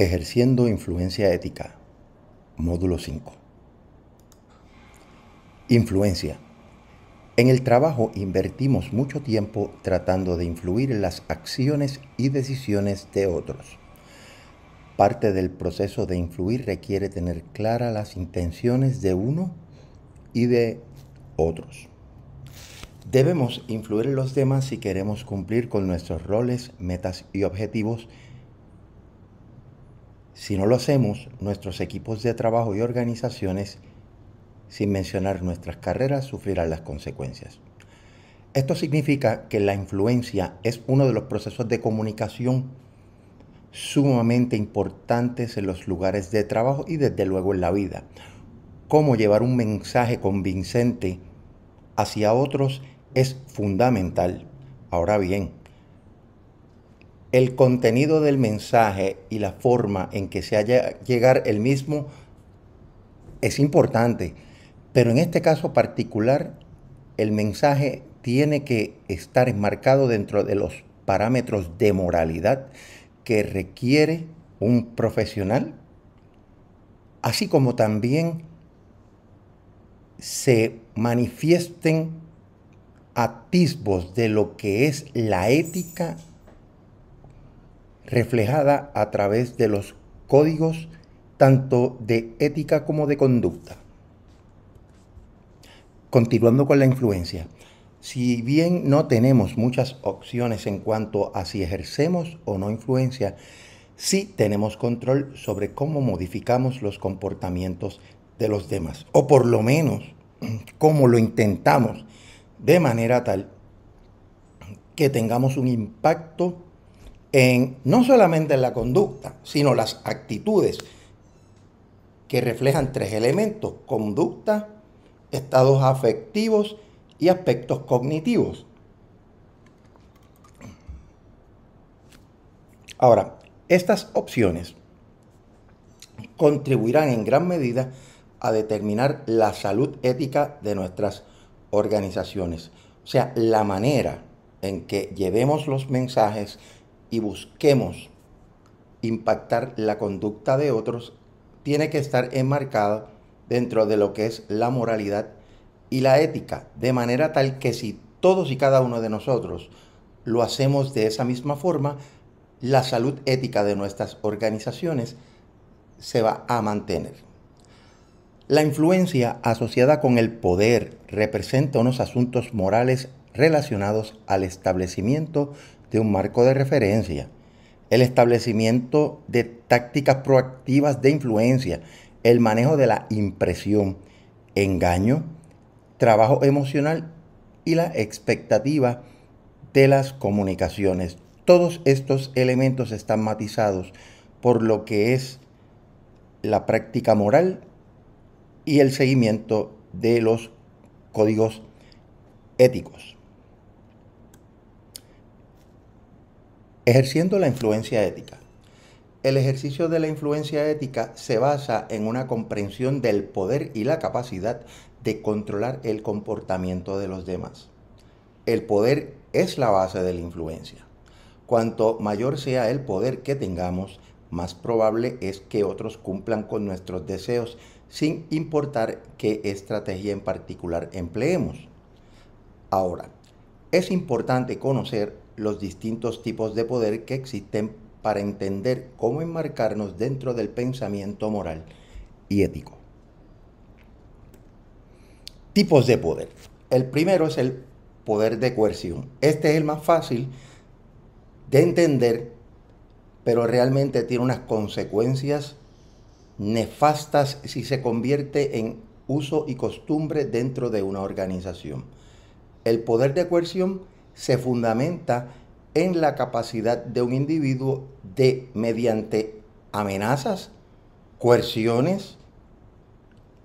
Ejerciendo influencia ética. Módulo 5. Influencia. En el trabajo invertimos mucho tiempo tratando de influir en las acciones y decisiones de otros. Parte del proceso de influir requiere tener claras las intenciones de uno y de otros. Debemos influir en los demás si queremos cumplir con nuestros roles, metas y objetivos si no lo hacemos, nuestros equipos de trabajo y organizaciones, sin mencionar nuestras carreras, sufrirán las consecuencias. Esto significa que la influencia es uno de los procesos de comunicación sumamente importantes en los lugares de trabajo y desde luego en la vida. Cómo llevar un mensaje convincente hacia otros es fundamental. Ahora bien, el contenido del mensaje y la forma en que se haya llegar el mismo es importante, pero en este caso particular el mensaje tiene que estar enmarcado dentro de los parámetros de moralidad que requiere un profesional, así como también se manifiesten atisbos de lo que es la ética reflejada a través de los códigos tanto de ética como de conducta. Continuando con la influencia, si bien no tenemos muchas opciones en cuanto a si ejercemos o no influencia, sí tenemos control sobre cómo modificamos los comportamientos de los demás, o por lo menos cómo lo intentamos de manera tal que tengamos un impacto en no solamente en la conducta, sino las actitudes que reflejan tres elementos, conducta, estados afectivos y aspectos cognitivos. Ahora, estas opciones contribuirán en gran medida a determinar la salud ética de nuestras organizaciones, o sea, la manera en que llevemos los mensajes, y busquemos impactar la conducta de otros, tiene que estar enmarcado dentro de lo que es la moralidad y la ética, de manera tal que si todos y cada uno de nosotros lo hacemos de esa misma forma, la salud ética de nuestras organizaciones se va a mantener. La influencia asociada con el poder representa unos asuntos morales relacionados al establecimiento de un marco de referencia, el establecimiento de tácticas proactivas de influencia, el manejo de la impresión, engaño, trabajo emocional y la expectativa de las comunicaciones. Todos estos elementos están matizados por lo que es la práctica moral y el seguimiento de los códigos éticos. Ejerciendo la influencia ética. El ejercicio de la influencia ética se basa en una comprensión del poder y la capacidad de controlar el comportamiento de los demás. El poder es la base de la influencia. Cuanto mayor sea el poder que tengamos, más probable es que otros cumplan con nuestros deseos sin importar qué estrategia en particular empleemos. Ahora, es importante conocer los distintos tipos de poder que existen para entender cómo enmarcarnos dentro del pensamiento moral y ético. Tipos de poder. El primero es el poder de coerción. Este es el más fácil de entender, pero realmente tiene unas consecuencias nefastas si se convierte en uso y costumbre dentro de una organización. El poder de coerción se fundamenta en la capacidad de un individuo de, mediante amenazas, coerciones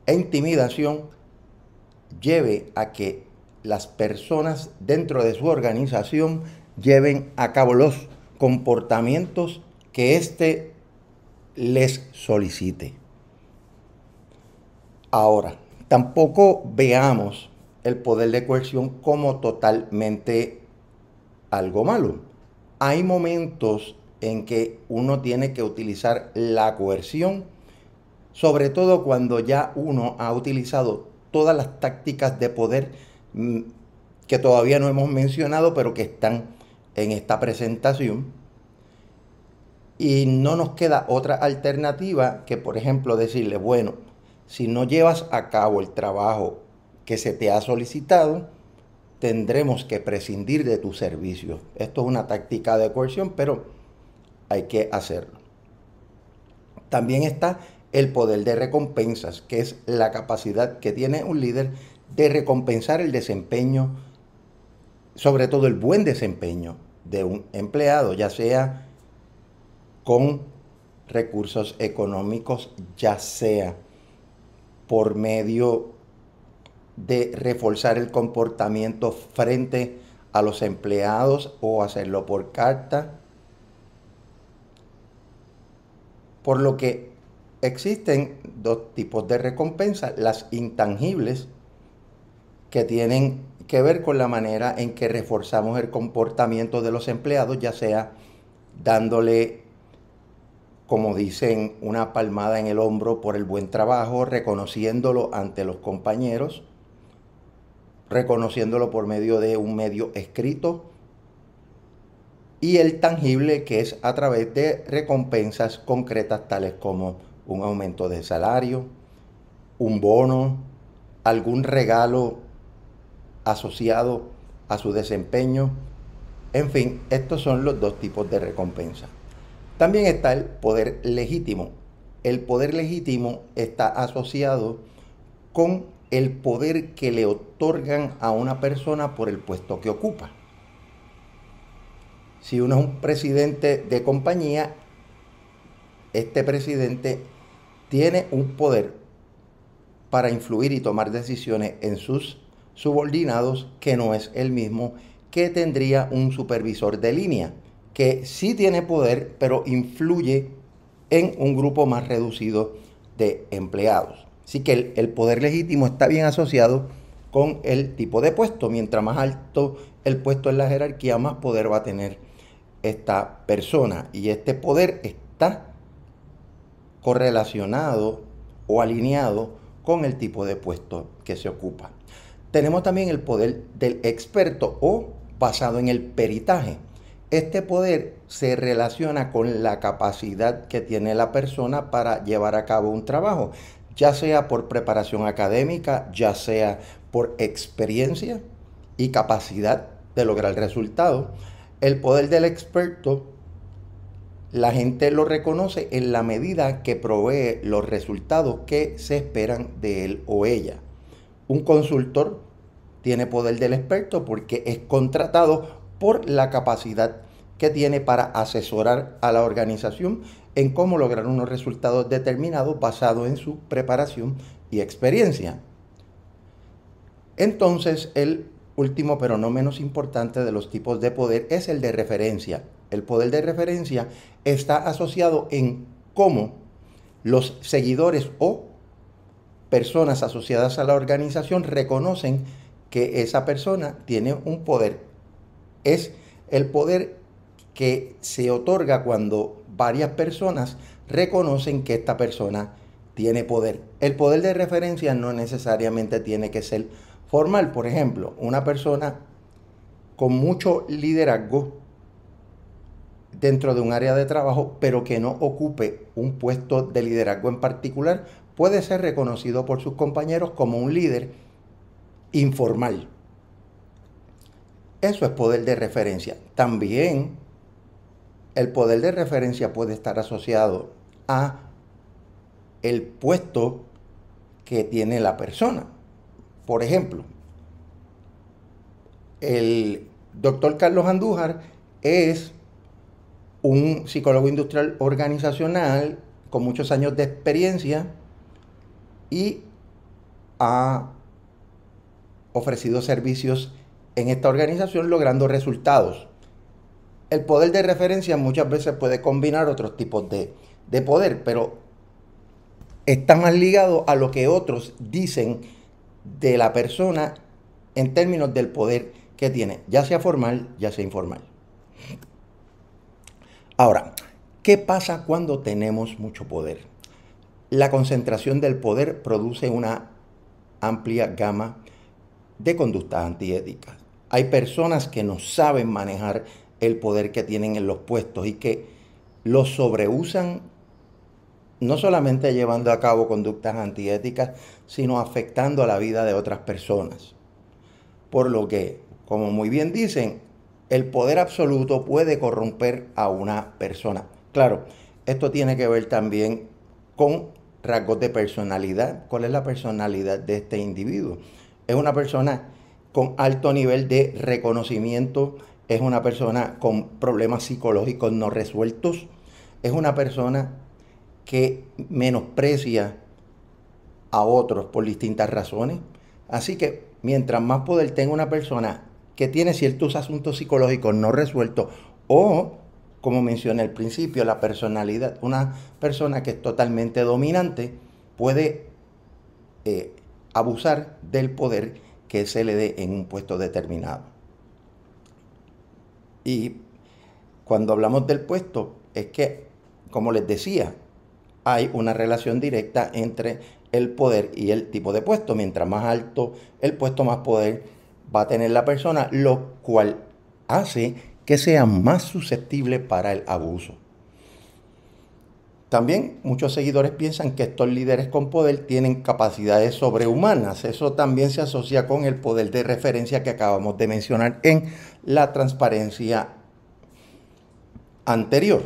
e intimidación, lleve a que las personas dentro de su organización lleven a cabo los comportamientos que éste les solicite. Ahora, tampoco veamos el poder de coerción como totalmente algo malo. Hay momentos en que uno tiene que utilizar la coerción, sobre todo cuando ya uno ha utilizado todas las tácticas de poder mm, que todavía no hemos mencionado, pero que están en esta presentación. Y no nos queda otra alternativa que, por ejemplo, decirle, bueno, si no llevas a cabo el trabajo que se te ha solicitado, tendremos que prescindir de tus servicios. Esto es una táctica de coerción, pero hay que hacerlo. También está el poder de recompensas, que es la capacidad que tiene un líder de recompensar el desempeño, sobre todo el buen desempeño de un empleado, ya sea con recursos económicos, ya sea por medio de reforzar el comportamiento frente a los empleados o hacerlo por carta. Por lo que existen dos tipos de recompensas, las intangibles, que tienen que ver con la manera en que reforzamos el comportamiento de los empleados, ya sea dándole, como dicen, una palmada en el hombro por el buen trabajo, reconociéndolo ante los compañeros, reconociéndolo por medio de un medio escrito y el tangible que es a través de recompensas concretas tales como un aumento de salario, un bono, algún regalo asociado a su desempeño. En fin, estos son los dos tipos de recompensa. También está el poder legítimo. El poder legítimo está asociado con el poder que le otorgan a una persona por el puesto que ocupa. Si uno es un presidente de compañía, este presidente tiene un poder para influir y tomar decisiones en sus subordinados que no es el mismo que tendría un supervisor de línea, que sí tiene poder, pero influye en un grupo más reducido de empleados. Así que el, poder legítimo está bien asociado con el tipo de puesto. Mientras más alto el puesto en la jerarquía, más poder va a tener esta persona. Y este poder está correlacionado o alineado con el tipo de puesto que se ocupa. Tenemos también el poder del experto o basado en el peritaje. Este poder se relaciona con la capacidad que tiene la persona para llevar a cabo un trabajo ya sea por preparación académica, ya sea por experiencia y capacidad de lograr resultados. El poder del experto, la gente lo reconoce en la medida que provee los resultados que se esperan de él o ella. Un consultor tiene poder del experto porque es contratado por la capacidad que tiene para asesorar a la organización en cómo lograr unos resultados determinados basado en su preparación y experiencia. Entonces, el último pero no menos importante de los tipos de poder es el de referencia. El poder de referencia está asociado en cómo los seguidores o personas asociadas a la organización reconocen que esa persona tiene un poder. Es el poder que se otorga cuando varias personas reconocen que esta persona tiene poder. El poder de referencia no necesariamente tiene que ser formal. Por ejemplo, una persona con mucho liderazgo dentro de un área de trabajo, pero que no ocupe un puesto de liderazgo en particular, puede ser reconocido por sus compañeros como un líder informal. Eso es poder de referencia. También el poder de referencia puede estar asociado a el puesto que tiene la persona. Por ejemplo, el doctor Carlos Andújar es un psicólogo industrial organizacional con muchos años de experiencia y ha ofrecido servicios en esta organización logrando resultados el poder de referencia muchas veces puede combinar otros tipos de, poder, pero está más ligado a lo que otros dicen de la persona en términos del poder que tiene, ya sea formal, ya sea informal. Ahora, ¿qué pasa cuando tenemos mucho poder? La concentración del poder produce una amplia gama de conductas antiéticas. Hay personas que no saben manejar el poder que tienen en los puestos y que los sobreusan no solamente llevando a cabo conductas antiéticas, sino afectando a la vida de otras personas. Por lo que, como muy bien dicen, el poder absoluto puede corromper a una persona. Claro, esto tiene que ver también con rasgos de personalidad. ¿Cuál es la personalidad de este individuo? Es una persona con alto nivel de reconocimiento, es una persona con problemas psicológicos no resueltos, es una persona que menosprecia a otros por distintas razones. Así que mientras más poder tenga una persona que tiene ciertos asuntos psicológicos no resueltos o, como mencioné al principio, la personalidad, una persona que es totalmente dominante puede eh, abusar del poder que se le dé en un puesto determinado. Y cuando hablamos del puesto, es que, como les decía, hay una relación directa entre el poder y el tipo de puesto. Mientras más alto el puesto, más poder va a tener la persona, lo cual hace que sea más susceptible para el abuso. También muchos seguidores piensan que estos líderes con poder tienen capacidades sobrehumanas. Eso también se asocia con el poder de referencia que acabamos de mencionar en la transparencia anterior.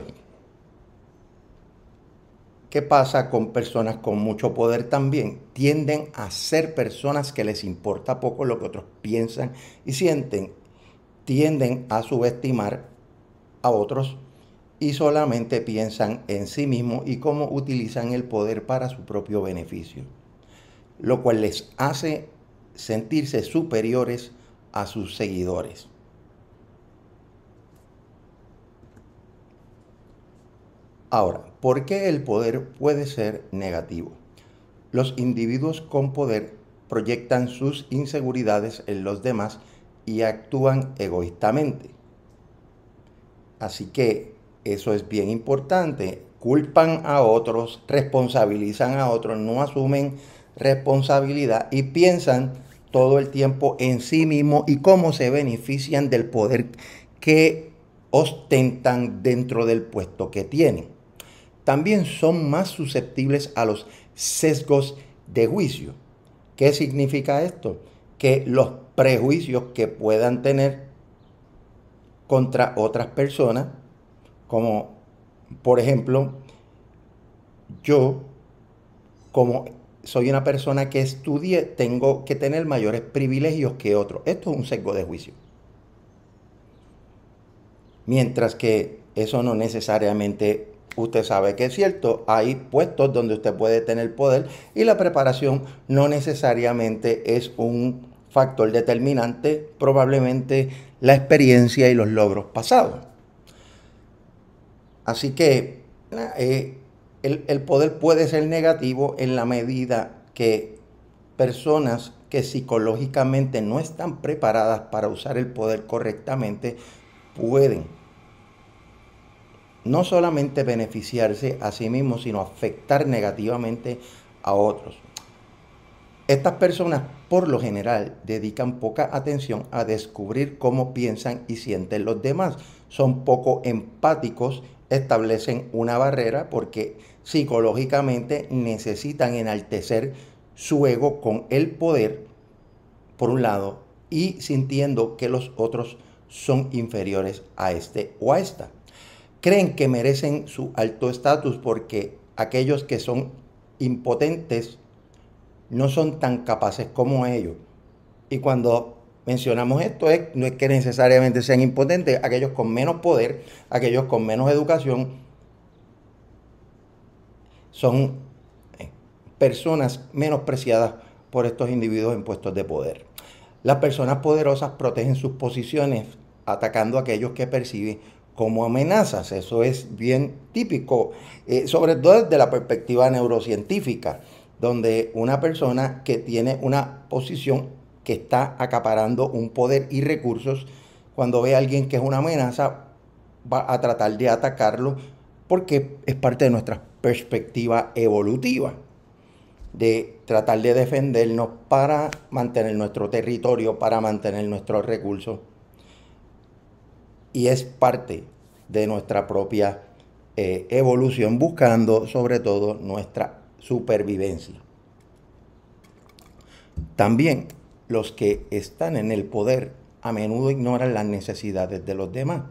¿Qué pasa con personas con mucho poder también? Tienden a ser personas que les importa poco lo que otros piensan y sienten. Tienden a subestimar a otros y solamente piensan en sí mismos y cómo utilizan el poder para su propio beneficio, lo cual les hace sentirse superiores a sus seguidores. Ahora, ¿por qué el poder puede ser negativo? Los individuos con poder proyectan sus inseguridades en los demás y actúan egoístamente. Así que eso es bien importante. Culpan a otros, responsabilizan a otros, no asumen responsabilidad y piensan todo el tiempo en sí mismo y cómo se benefician del poder que ostentan dentro del puesto que tienen. También son más susceptibles a los sesgos de juicio. ¿Qué significa esto? Que los prejuicios que puedan tener contra otras personas como por ejemplo, yo como soy una persona que estudie, tengo que tener mayores privilegios que otros. Esto es un sesgo de juicio. Mientras que eso no necesariamente usted sabe que es cierto, hay puestos donde usted puede tener poder y la preparación no necesariamente es un factor determinante, probablemente la experiencia y los logros pasados. Así que eh, el, el poder puede ser negativo en la medida que personas que psicológicamente no están preparadas para usar el poder correctamente pueden no solamente beneficiarse a sí mismos, sino afectar negativamente a otros. Estas personas por lo general dedican poca atención a descubrir cómo piensan y sienten los demás. Son poco empáticos establecen una barrera porque psicológicamente necesitan enaltecer su ego con el poder, por un lado, y sintiendo que los otros son inferiores a este o a esta. Creen que merecen su alto estatus porque aquellos que son impotentes no son tan capaces como ellos. Y cuando mencionamos esto es, no es que necesariamente sean impotentes, aquellos con menos poder, aquellos con menos educación, son eh, personas menospreciadas por estos individuos en puestos de poder. Las personas poderosas protegen sus posiciones atacando a aquellos que perciben como amenazas. Eso es bien típico, eh, sobre todo desde la perspectiva neurocientífica, donde una persona que tiene una posición que está acaparando un poder y recursos. Cuando ve a alguien que es una amenaza, va a tratar de atacarlo porque es parte de nuestra perspectiva evolutiva de tratar de defendernos para mantener nuestro territorio, para mantener nuestros recursos. Y es parte de nuestra propia eh, evolución, buscando sobre todo nuestra supervivencia. También los que están en el poder a menudo ignoran las necesidades de los demás.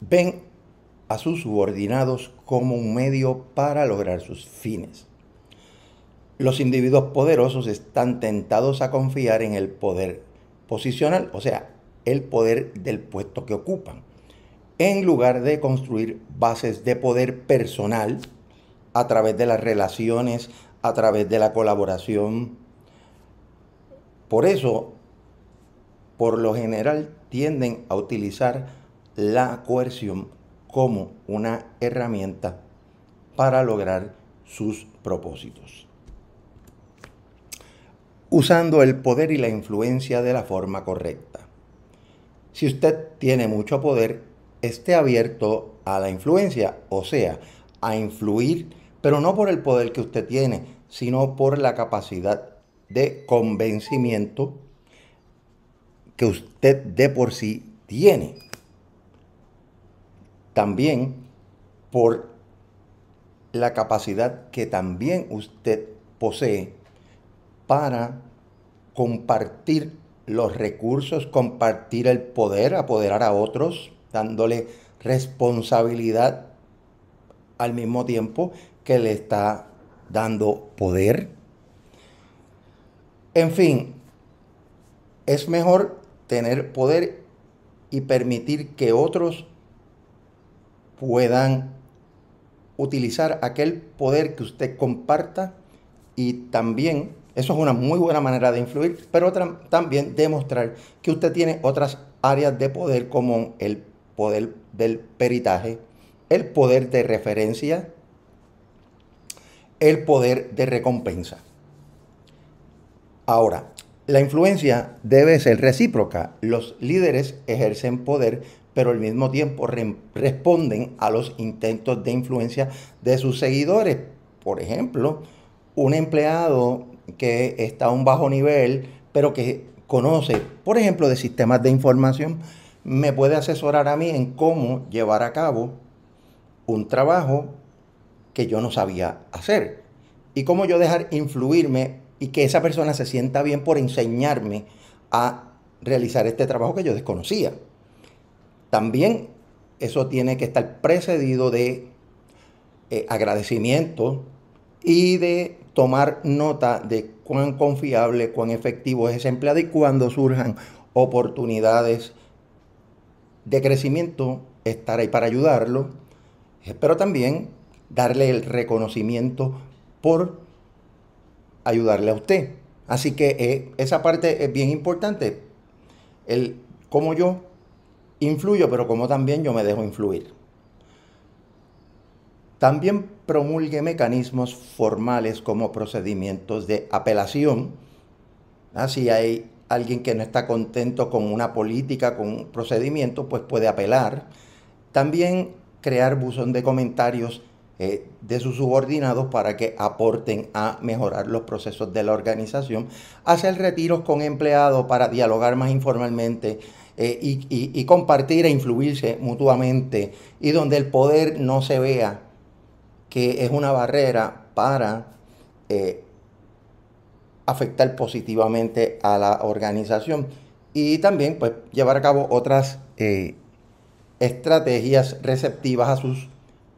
Ven a sus subordinados como un medio para lograr sus fines. Los individuos poderosos están tentados a confiar en el poder posicional, o sea, el poder del puesto que ocupan, en lugar de construir bases de poder personal a través de las relaciones, a través de la colaboración, por eso, por lo general, tienden a utilizar la coerción como una herramienta para lograr sus propósitos. Usando el poder y la influencia de la forma correcta. Si usted tiene mucho poder, esté abierto a la influencia, o sea, a influir, pero no por el poder que usted tiene, sino por la capacidad de convencimiento que usted de por sí tiene. También por la capacidad que también usted posee para compartir los recursos, compartir el poder, apoderar a otros, dándole responsabilidad al mismo tiempo que le está dando poder. En fin, es mejor tener poder y permitir que otros puedan utilizar aquel poder que usted comparta y también, eso es una muy buena manera de influir, pero también demostrar que usted tiene otras áreas de poder como el poder del peritaje, el poder de referencia, el poder de recompensa. Ahora, la influencia debe ser recíproca. Los líderes ejercen poder, pero al mismo tiempo responden a los intentos de influencia de sus seguidores. Por ejemplo, un empleado que está a un bajo nivel, pero que conoce, por ejemplo, de sistemas de información, me puede asesorar a mí en cómo llevar a cabo un trabajo que yo no sabía hacer y cómo yo dejar influirme y que esa persona se sienta bien por enseñarme a realizar este trabajo que yo desconocía. También eso tiene que estar precedido de eh, agradecimiento y de tomar nota de cuán confiable, cuán efectivo es ese empleado y cuando surjan oportunidades de crecimiento, estar ahí para ayudarlo, eh, pero también darle el reconocimiento por ayudarle a usted. Así que eh, esa parte es bien importante. El cómo yo influyo, pero cómo también yo me dejo influir. También promulgue mecanismos formales como procedimientos de apelación. Así ah, Si hay alguien que no está contento con una política, con un procedimiento, pues puede apelar. También crear buzón de comentarios eh, de sus subordinados para que aporten a mejorar los procesos de la organización, hacer retiros con empleados para dialogar más informalmente eh, y, compartir e influirse mutuamente y donde el poder no se vea que es una barrera para eh, afectar positivamente a la organización y también pues llevar a cabo otras estrategias receptivas a sus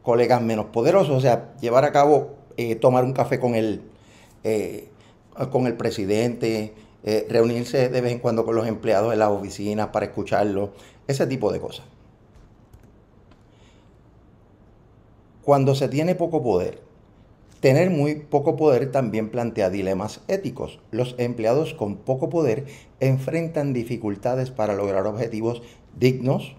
colegas menos poderosos, o sea, llevar a cabo, eh, tomar un café con el, eh, con el presidente, eh, reunirse de vez en cuando con los empleados en las oficinas para escucharlo, ese tipo de cosas. Cuando se tiene poco poder, tener muy poco poder también plantea dilemas éticos. Los empleados con poco poder enfrentan dificultades para lograr objetivos dignos,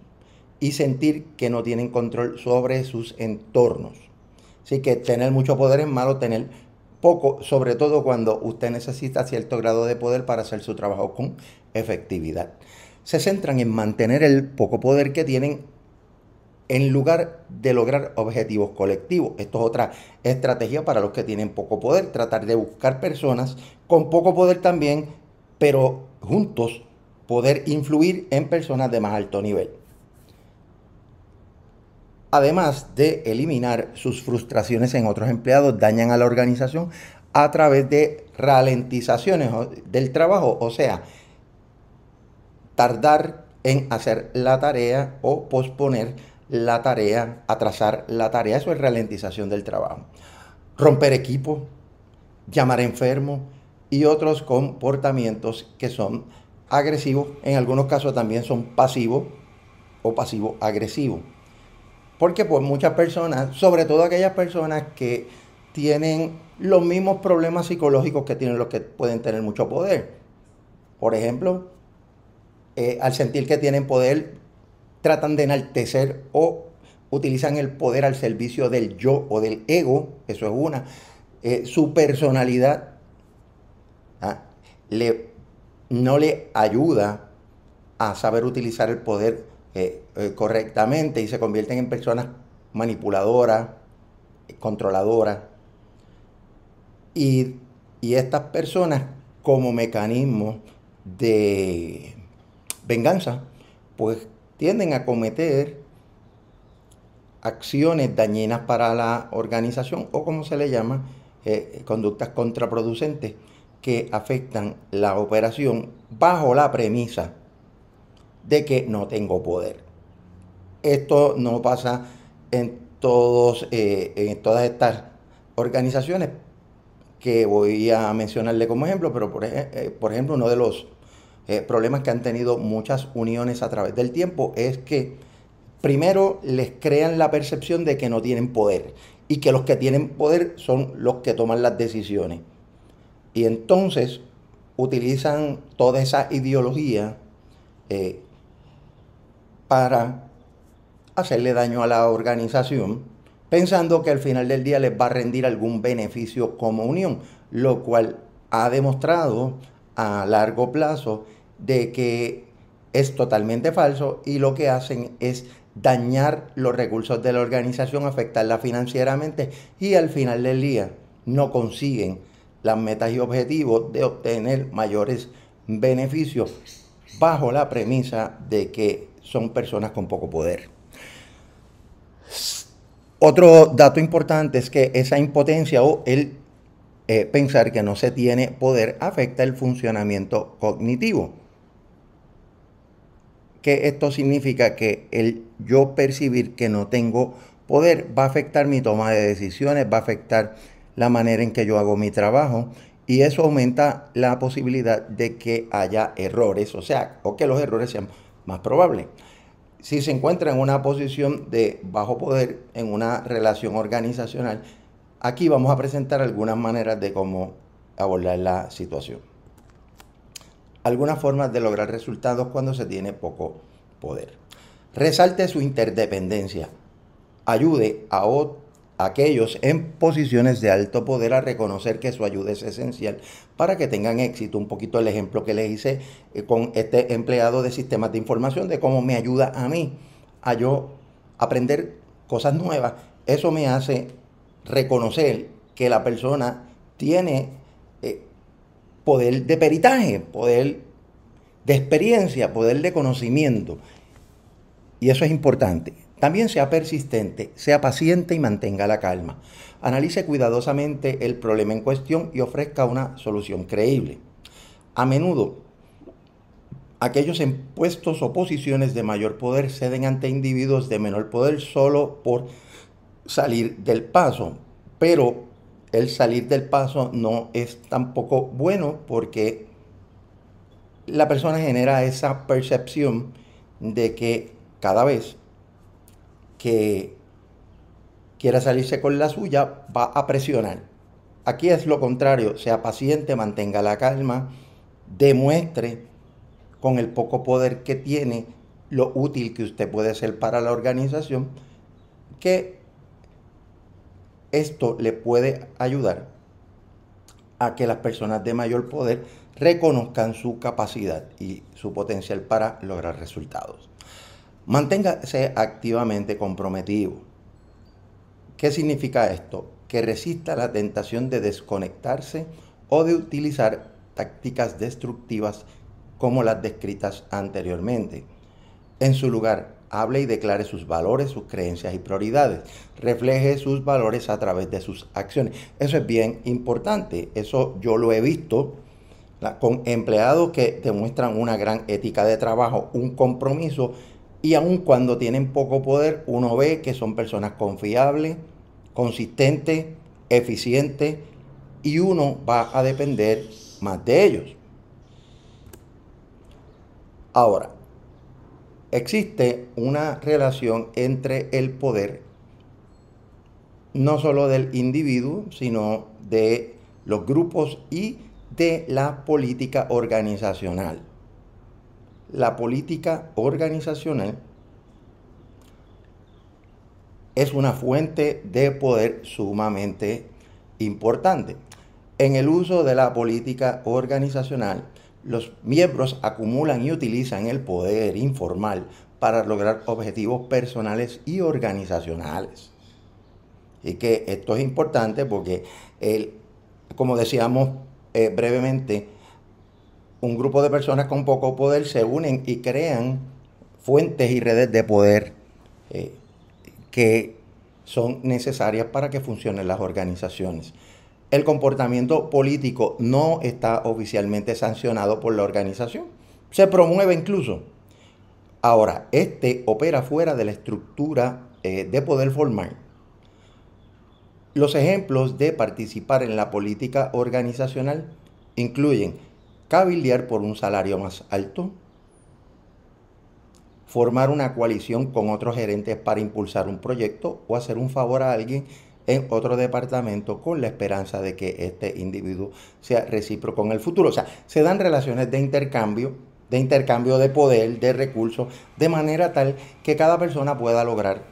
y sentir que no tienen control sobre sus entornos. Así que tener mucho poder es malo, tener poco, sobre todo cuando usted necesita cierto grado de poder para hacer su trabajo con efectividad. Se centran en mantener el poco poder que tienen en lugar de lograr objetivos colectivos. Esto es otra estrategia para los que tienen poco poder, tratar de buscar personas con poco poder también, pero juntos poder influir en personas de más alto nivel además de eliminar sus frustraciones en otros empleados, dañan a la organización a través de ralentizaciones del trabajo, o sea, tardar en hacer la tarea o posponer la tarea, atrasar la tarea, eso es ralentización del trabajo. Romper equipo, llamar enfermo y otros comportamientos que son agresivos, en algunos casos también son pasivos o pasivo-agresivo. Porque pues muchas personas, sobre todo aquellas personas que tienen los mismos problemas psicológicos que tienen los que pueden tener mucho poder. Por ejemplo, eh, al sentir que tienen poder, tratan de enaltecer o utilizan el poder al servicio del yo o del ego, eso es una. Eh, su personalidad ¿ah? le, no le ayuda a saber utilizar el poder eh, eh, correctamente y se convierten en personas manipuladoras, controladoras. Y, estas personas como mecanismo de venganza, pues tienden a cometer acciones dañinas para la organización o como se le llama, eh, conductas contraproducentes que afectan la operación bajo la premisa de que no tengo poder. Esto no pasa en, todos, eh, en todas estas organizaciones que voy a mencionarle como ejemplo, pero por, eh, ejemplo uno de los eh, problemas que han tenido muchas uniones a través del tiempo es que primero les crean la percepción de que no tienen poder y que los que tienen poder son los que toman las decisiones. Y entonces utilizan toda esa ideología para hacerle daño a la organización, pensando que al final del día les va a rendir algún beneficio como unión, lo cual ha demostrado a largo plazo de que es totalmente falso y lo que hacen es dañar los recursos de la organización, afectarla financieramente y al final del día no consiguen las metas y objetivos de obtener mayores beneficios bajo la premisa de que son personas con poco poder. Otro dato importante es que esa impotencia o el eh, pensar que no se tiene poder afecta el funcionamiento cognitivo. Que esto significa que el yo percibir que no tengo poder va a afectar mi toma de decisiones, va a afectar la manera en que yo hago mi trabajo y eso aumenta la posibilidad de que haya errores, o sea, o que los errores sean más probable. Si se encuentra en una posición de bajo poder, en una relación organizacional, aquí vamos a presentar algunas maneras de cómo abordar la situación. Algunas formas de lograr resultados cuando se tiene poco poder. Resalte su interdependencia. Ayude a otros aquellos en posiciones de alto poder a reconocer que su ayuda es esencial para que tengan éxito. Un poquito el ejemplo que les hice eh, con este empleado de sistemas de información, de cómo me ayuda a mí a yo aprender cosas nuevas. Eso me hace reconocer que la persona tiene eh, poder de peritaje, poder de experiencia, poder de conocimiento. Y eso es importante. También sea persistente, sea paciente y mantenga la calma. Analice cuidadosamente el problema en cuestión y ofrezca una solución creíble. A menudo, aquellos en puestos o posiciones de mayor poder ceden ante individuos de menor poder solo por salir del paso, pero el salir del paso no es tampoco bueno porque la persona genera esa percepción de que cada vez que quiera salirse con la suya va a presionar. Aquí es lo contrario, sea paciente, mantenga la calma, demuestre con el poco poder que tiene lo útil que usted puede ser para la organización, que esto le puede ayudar a que las personas de mayor poder reconozcan su capacidad y su potencial para lograr resultados. Manténgase activamente comprometido. ¿Qué significa esto? Que resista la tentación de desconectarse o de utilizar tácticas destructivas como las descritas anteriormente. En su lugar, hable y declare sus valores, sus creencias y prioridades. Refleje sus valores a través de sus acciones. Eso es bien importante. Eso yo lo he visto con empleados que demuestran una gran ética de trabajo, un compromiso y aun cuando tienen poco poder, uno ve que son personas confiables, consistentes, eficientes, y uno va a depender más de ellos. Ahora, existe una relación entre el poder, no solo del individuo, sino de los grupos y de la política organizacional la política organizacional es una fuente de poder sumamente importante. En el uso de la política organizacional, los miembros acumulan y utilizan el poder informal para lograr objetivos personales y organizacionales. Y que esto es importante porque, como decíamos eh, brevemente, un grupo de personas con poco poder se unen y crean fuentes y redes de poder eh, que son necesarias para que funcionen las organizaciones. El comportamiento político no está oficialmente sancionado por la organización. Se promueve incluso. Ahora, este opera fuera de la estructura eh, de poder formal. Los ejemplos de participar en la política organizacional incluyen cabildear por un salario más alto, formar una coalición con otros gerentes para impulsar un proyecto o hacer un favor a alguien en otro departamento con la esperanza de que este individuo sea recíproco en el futuro. O sea, se dan relaciones de intercambio, de intercambio de poder, de recursos, de manera tal que cada persona pueda lograr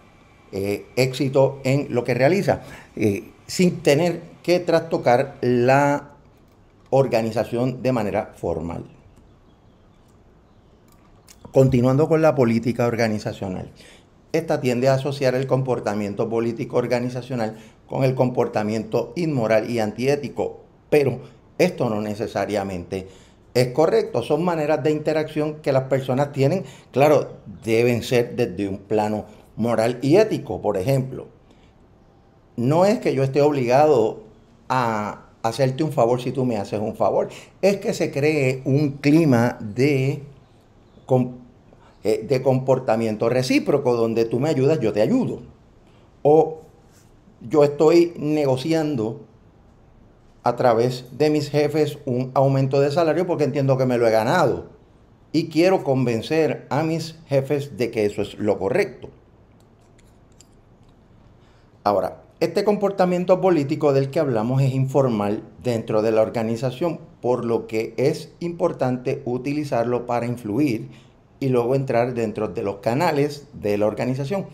eh, éxito en lo que realiza, eh, sin tener que trastocar la organización de manera formal. Continuando con la política organizacional. Esta tiende a asociar el comportamiento político organizacional con el comportamiento inmoral y antiético, pero esto no necesariamente es correcto. Son maneras de interacción que las personas tienen, claro, deben ser desde un plano moral y ético, por ejemplo. No es que yo esté obligado a hacerte un favor si tú me haces un favor. Es que se cree un clima de, eh, de comportamiento recíproco, donde tú me ayudas, yo te ayudo. O yo estoy negociando a través de mis jefes un aumento de salario porque entiendo que me lo he ganado. Y quiero convencer a mis jefes de que eso es lo correcto. Ahora, este comportamiento político del que hablamos es informal dentro de la organización, por lo que es importante utilizarlo para influir y luego entrar dentro de los canales de la organización.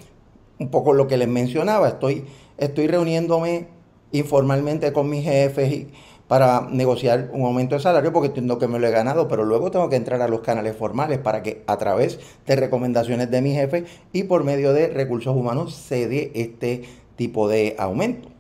Un poco lo que les mencionaba, estoy, estoy reuniéndome informalmente con mis jefes para negociar un aumento de salario porque entiendo que me lo he ganado, pero luego tengo que entrar a los canales formales para que a través de recomendaciones de mi jefe y por medio de recursos humanos se dé este tipo de aumento.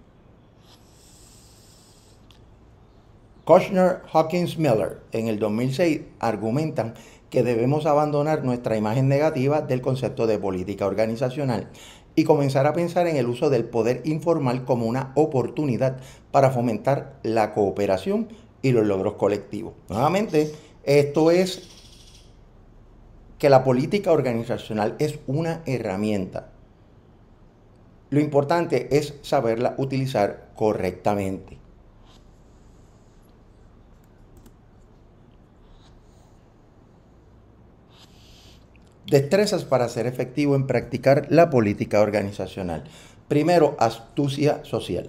Kushner, Hawkins, Miller en el 2006 argumentan que debemos abandonar nuestra imagen negativa del concepto de política organizacional y comenzar a pensar en el uso del poder informal como una oportunidad para fomentar la cooperación y los logros colectivos. Nuevamente, esto es que la política organizacional es una herramienta lo importante es saberla utilizar correctamente. Destrezas para ser efectivo en practicar la política organizacional. Primero, astucia social.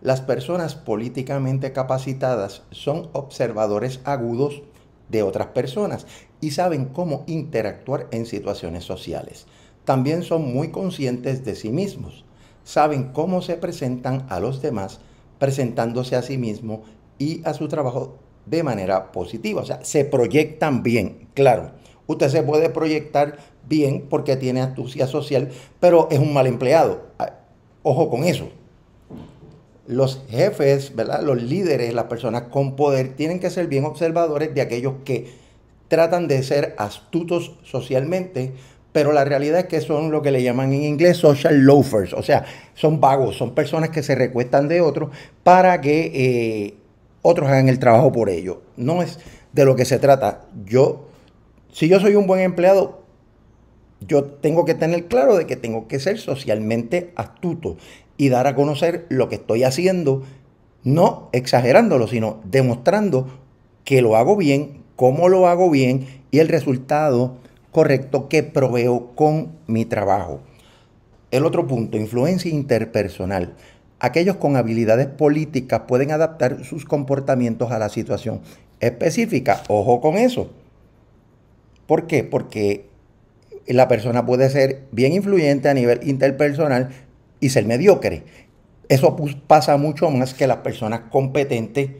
Las personas políticamente capacitadas son observadores agudos de otras personas y saben cómo interactuar en situaciones sociales. También son muy conscientes de sí mismos saben cómo se presentan a los demás, presentándose a sí mismo y a su trabajo de manera positiva. O sea, se proyectan bien, claro. Usted se puede proyectar bien porque tiene astucia social, pero es un mal empleado. Ah, ojo con eso. Los jefes, ¿verdad? los líderes, las personas con poder, tienen que ser bien observadores de aquellos que tratan de ser astutos socialmente, pero la realidad es que son lo que le llaman en inglés social loafers, o sea, son vagos, son personas que se recuestan de otros para que eh, otros hagan el trabajo por ellos. No es de lo que se trata. Yo, si yo soy un buen empleado, yo tengo que tener claro de que tengo que ser socialmente astuto y dar a conocer lo que estoy haciendo, no exagerándolo, sino demostrando que lo hago bien, cómo lo hago bien y el resultado correcto que proveo con mi trabajo. El otro punto, influencia interpersonal. Aquellos con habilidades políticas pueden adaptar sus comportamientos a la situación específica. Ojo con eso. ¿Por qué? Porque la persona puede ser bien influyente a nivel interpersonal y ser mediocre. Eso pasa mucho más que las personas competentes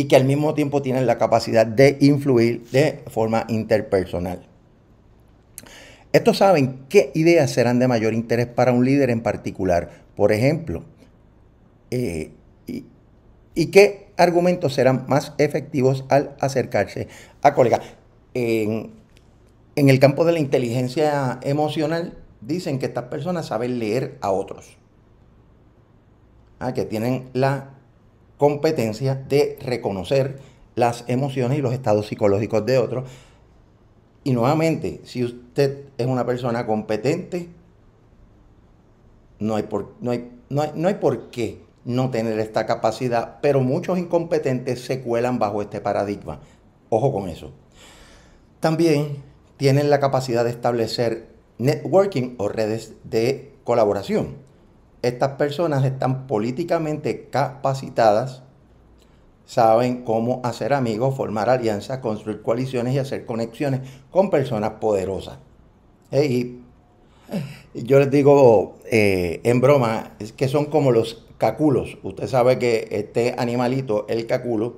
y que al mismo tiempo tienen la capacidad de influir de forma interpersonal. Estos saben qué ideas serán de mayor interés para un líder en particular. Por ejemplo, eh, y, qué argumentos serán más efectivos al acercarse a colegas. En, el campo de la inteligencia emocional, dicen que estas personas saben leer a otros, ah, que tienen la competencia de reconocer las emociones y los estados psicológicos de otros. Y nuevamente, si usted es una persona competente, no hay por, no hay, por qué no tener esta capacidad, pero muchos incompetentes se cuelan bajo este paradigma. Ojo con eso. También tienen la capacidad de establecer networking o redes de colaboración estas personas están políticamente capacitadas, saben cómo hacer amigos, formar alianzas, construir coaliciones y hacer conexiones con personas poderosas. Y yo les digo eh, en broma, es que son como los caculos. Usted sabe que este animalito, el caculo,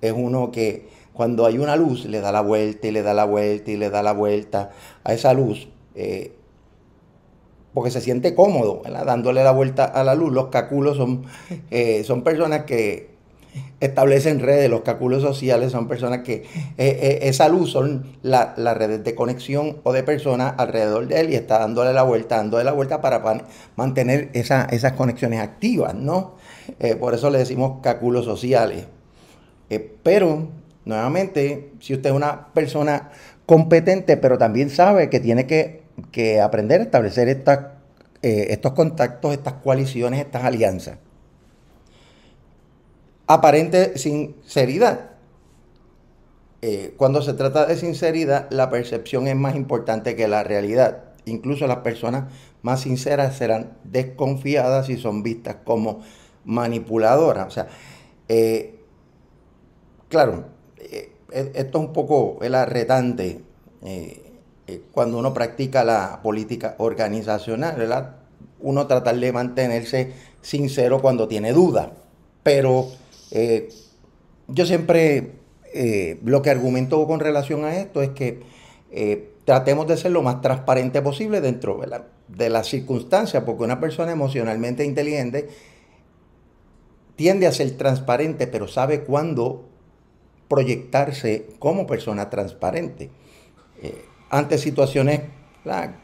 es uno que cuando hay una luz le da la vuelta y le da la vuelta y le da la vuelta a esa luz. Eh, porque se siente cómodo, dándole la vuelta a la luz. Los caculos son, eh, son personas que establecen redes, los cálculos sociales son personas que eh, eh, esa luz son las la redes de conexión o de personas alrededor de él y está dándole la vuelta, dándole la vuelta para mantener esas conexiones activas, ¿no? por eso le decimos cálculos sociales. pero, nuevamente, si usted es una persona competente, pero también sabe que tiene que que aprender a establecer estas, eh, estos contactos, estas coaliciones, estas alianzas. Aparente sinceridad. Eh, cuando se trata de sinceridad, la percepción es más importante que la realidad. Incluso las personas más sinceras serán desconfiadas y son vistas como manipuladoras. O sea, eh, claro, e-, esto es un poco el arretante. Eh, eh, cuando uno practica la política organizacional, ¿verdad? Uno tratar de mantenerse sincero cuando tiene duda. Pero eh, yo siempre eh, lo que argumento con relación a esto es que tratemos de ser lo más transparente posible dentro de las circunstancias, porque una persona emocionalmente inteligente tiende a ser transparente, pero sabe cuándo proyectarse como persona transparente ante situaciones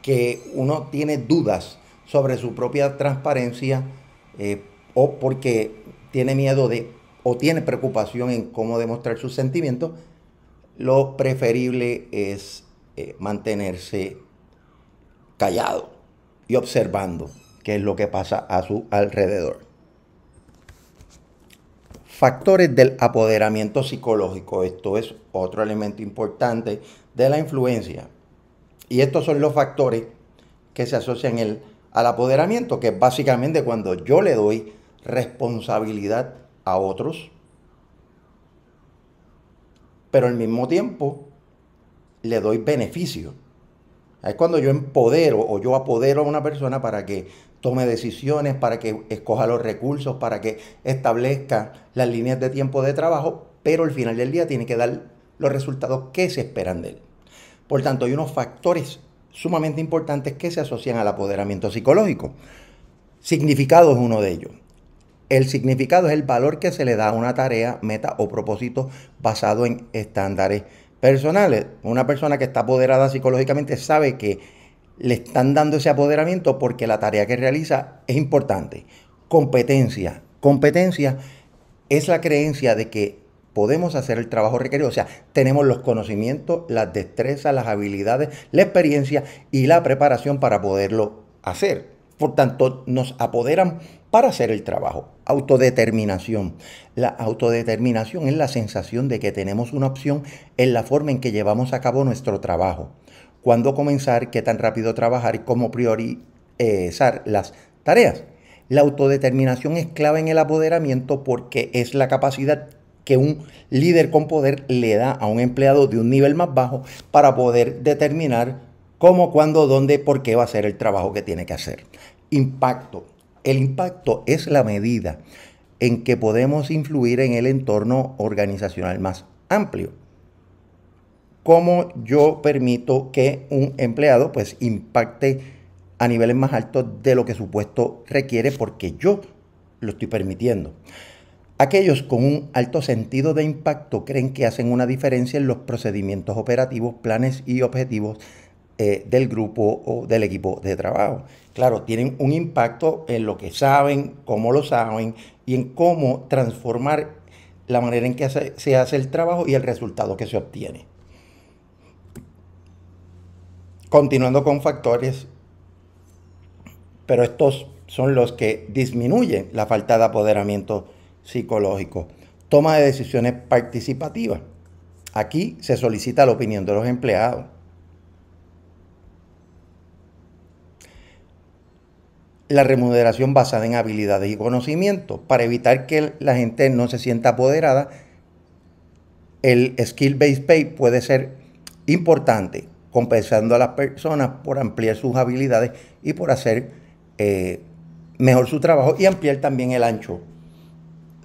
que uno tiene dudas sobre su propia transparencia eh, o porque tiene miedo de o tiene preocupación en cómo demostrar sus sentimientos, lo preferible es eh, mantenerse callado y observando qué es lo que pasa a su alrededor. Factores del apoderamiento psicológico. Esto es otro elemento importante de la influencia y estos son los factores que se asocian el, al apoderamiento, que es básicamente cuando yo le doy responsabilidad a otros, pero al mismo tiempo le doy beneficio. Es cuando yo empodero o yo apodero a una persona para que tome decisiones, para que escoja los recursos, para que establezca las líneas de tiempo de trabajo, pero al final del día tiene que dar los resultados que se esperan de él. Por tanto, hay unos factores sumamente importantes que se asocian al apoderamiento psicológico. Significado es uno de ellos. El significado es el valor que se le da a una tarea, meta o propósito basado en estándares personales. Una persona que está apoderada psicológicamente sabe que le están dando ese apoderamiento porque la tarea que realiza es importante. Competencia. Competencia es la creencia de que podemos hacer el trabajo requerido. O sea, tenemos los conocimientos, las destrezas, las habilidades, la experiencia y la preparación para poderlo hacer. Por tanto, nos apoderan para hacer el trabajo. Autodeterminación. La autodeterminación es la sensación de que tenemos una opción en la forma en que llevamos a cabo nuestro trabajo. Cuándo comenzar, qué tan rápido trabajar y cómo priorizar las tareas. La autodeterminación es clave en el apoderamiento porque es la capacidad que un líder con poder le da a un empleado de un nivel más bajo para poder determinar cómo, cuándo, dónde, por qué va a ser el trabajo que tiene que hacer. Impacto. El impacto es la medida en que podemos influir en el entorno organizacional más amplio. ¿Cómo yo permito que un empleado pues impacte a niveles más altos de lo que su puesto requiere porque yo lo estoy permitiendo? Aquellos con un alto sentido de impacto creen que hacen una diferencia en los procedimientos operativos, planes y objetivos eh, del grupo o del equipo de trabajo. Claro, tienen un impacto en lo que saben, cómo lo saben y en cómo transformar la manera en que se hace el trabajo y el resultado que se obtiene. Continuando con factores, pero estos son los que disminuyen la falta de apoderamiento psicológico. Toma de decisiones participativas. Aquí se solicita la opinión de los empleados. La remuneración basada en habilidades y conocimientos. Para evitar que la gente no se sienta apoderada, el skill-based pay puede ser importante, compensando a las personas por ampliar sus habilidades y por hacer eh, mejor su trabajo y ampliar también el ancho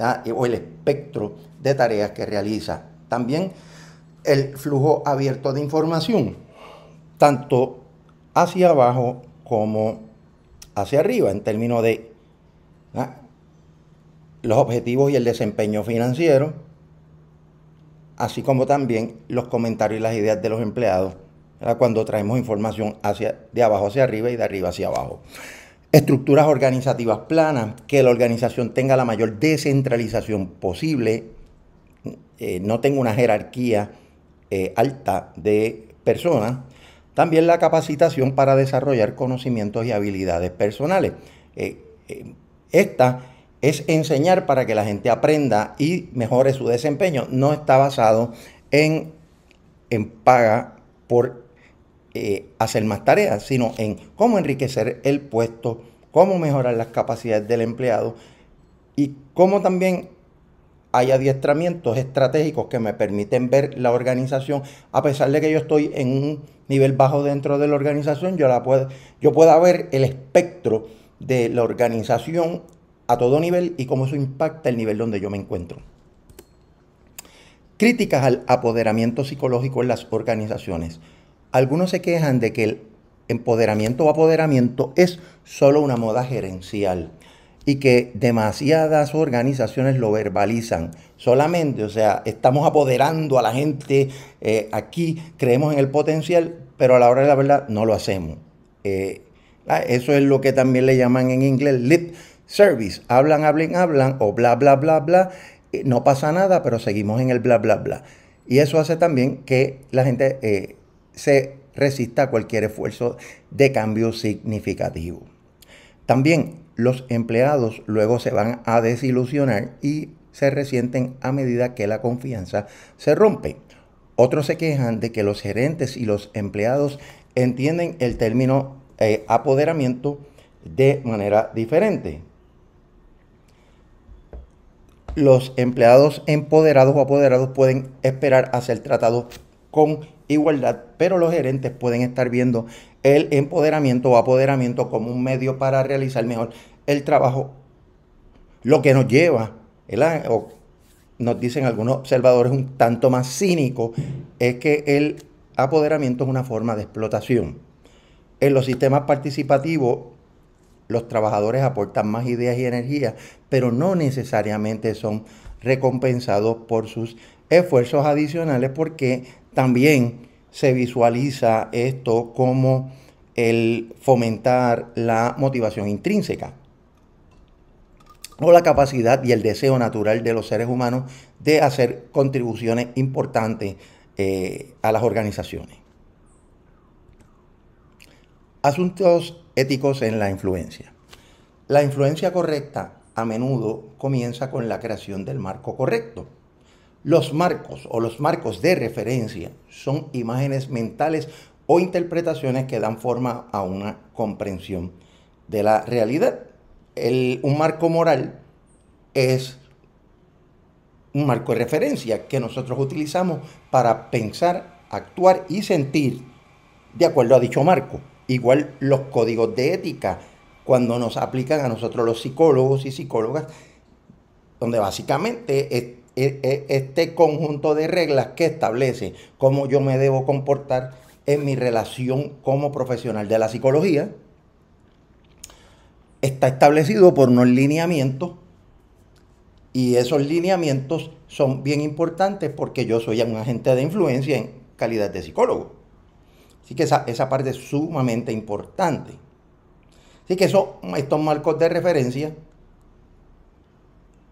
¿ah? o el espectro de tareas que realiza. También el flujo abierto de información, tanto hacia abajo como hacia arriba, en términos de ¿ah? los objetivos y el desempeño financiero, así como también los comentarios y las ideas de los empleados, cuando traemos información hacia, de abajo hacia arriba y de arriba hacia abajo estructuras organizativas planas, que la organización tenga la mayor descentralización posible, eh, no tenga una jerarquía eh, alta de personas, también la capacitación para desarrollar conocimientos y habilidades personales. Eh, esta es enseñar para que la gente aprenda y mejore su desempeño. No está basado en, en paga por eh, hacer más tareas, sino en cómo enriquecer el puesto, cómo mejorar las capacidades del empleado y cómo también hay adiestramientos estratégicos que me permiten ver la organización, a pesar de que yo estoy en un nivel bajo dentro de la organización, yo, la puedo, yo pueda ver el espectro de la organización a todo nivel y cómo eso impacta el nivel donde yo me encuentro. Críticas al apoderamiento psicológico en las organizaciones. Algunos se quejan de que el empoderamiento o apoderamiento es solo una moda gerencial y que demasiadas organizaciones lo verbalizan solamente, o sea, estamos apoderando a la gente eh, aquí, creemos en el potencial, pero a la hora de la verdad no lo hacemos. Eh, ah, eso es lo que también le llaman en inglés lip service, hablan, hablen, hablan o bla, bla, bla, bla, eh, no pasa nada, pero seguimos en el bla, bla, bla. Y eso hace también que la gente se resista a cualquier esfuerzo de cambio significativo. También los empleados luego se van a desilusionar y se resienten a medida que la confianza se rompe. Otros se quejan de que los gerentes y los empleados entienden el término eh, apoderamiento de manera diferente. Los empleados empoderados o apoderados pueden esperar a ser tratados con igualdad, pero los gerentes pueden estar viendo el empoderamiento o apoderamiento como un medio para realizar mejor el trabajo, lo que nos lleva, nos dicen algunos observadores un tanto más cínico, es que el apoderamiento es una forma de explotación. En los sistemas participativos, los trabajadores aportan más ideas y energía, pero no necesariamente son recompensados por sus esfuerzos adicionales porque también se visualiza esto como el fomentar la motivación intrínseca o la capacidad y el deseo natural de los seres humanos de hacer contribuciones importantes eh, a las organizaciones. Asuntos éticos en la influencia. La influencia correcta a menudo comienza con la creación del marco correcto los marcos o los marcos de referencia son imágenes mentales o interpretaciones que dan forma a una comprensión de la realidad. El, un marco moral es un marco de referencia que nosotros utilizamos para pensar, actuar y sentir de acuerdo a dicho marco. Igual los códigos de ética, cuando nos aplican a nosotros los psicólogos y psicólogas, donde básicamente e, e, este conjunto de reglas que establece cómo yo me debo comportar en mi relación como profesional de la psicología está establecido por unos lineamientos y esos lineamientos son bien importantes porque yo soy un agente de influencia en calidad de psicólogo. Así que esa, esa parte es sumamente importante. Así que son estos marcos de referencia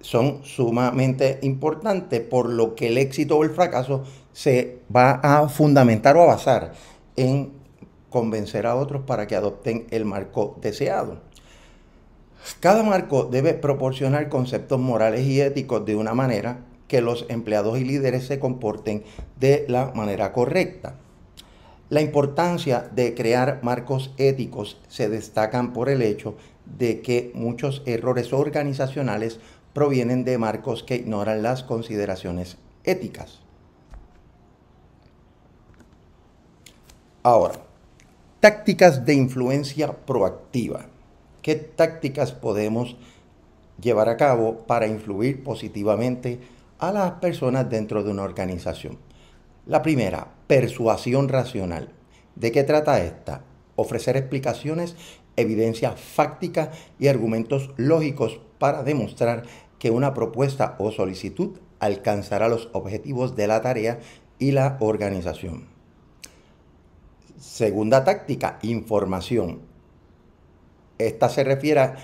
son sumamente importantes, por lo que el éxito o el fracaso se va a fundamentar o a basar en convencer a otros para que adopten el marco deseado. Cada marco debe proporcionar conceptos morales y éticos de una manera que los empleados y líderes se comporten de la manera correcta. La importancia de crear marcos éticos se destacan por el hecho de que muchos errores organizacionales provienen de marcos que ignoran las consideraciones éticas. Ahora, tácticas de influencia proactiva. ¿Qué tácticas podemos llevar a cabo para influir positivamente a las personas dentro de una organización? La primera, persuasión racional. ¿De qué trata esta? Ofrecer explicaciones, evidencia fáctica y argumentos lógicos para demostrar que una propuesta o solicitud alcanzará los objetivos de la tarea y la organización. Segunda táctica, información. Esta se refiere a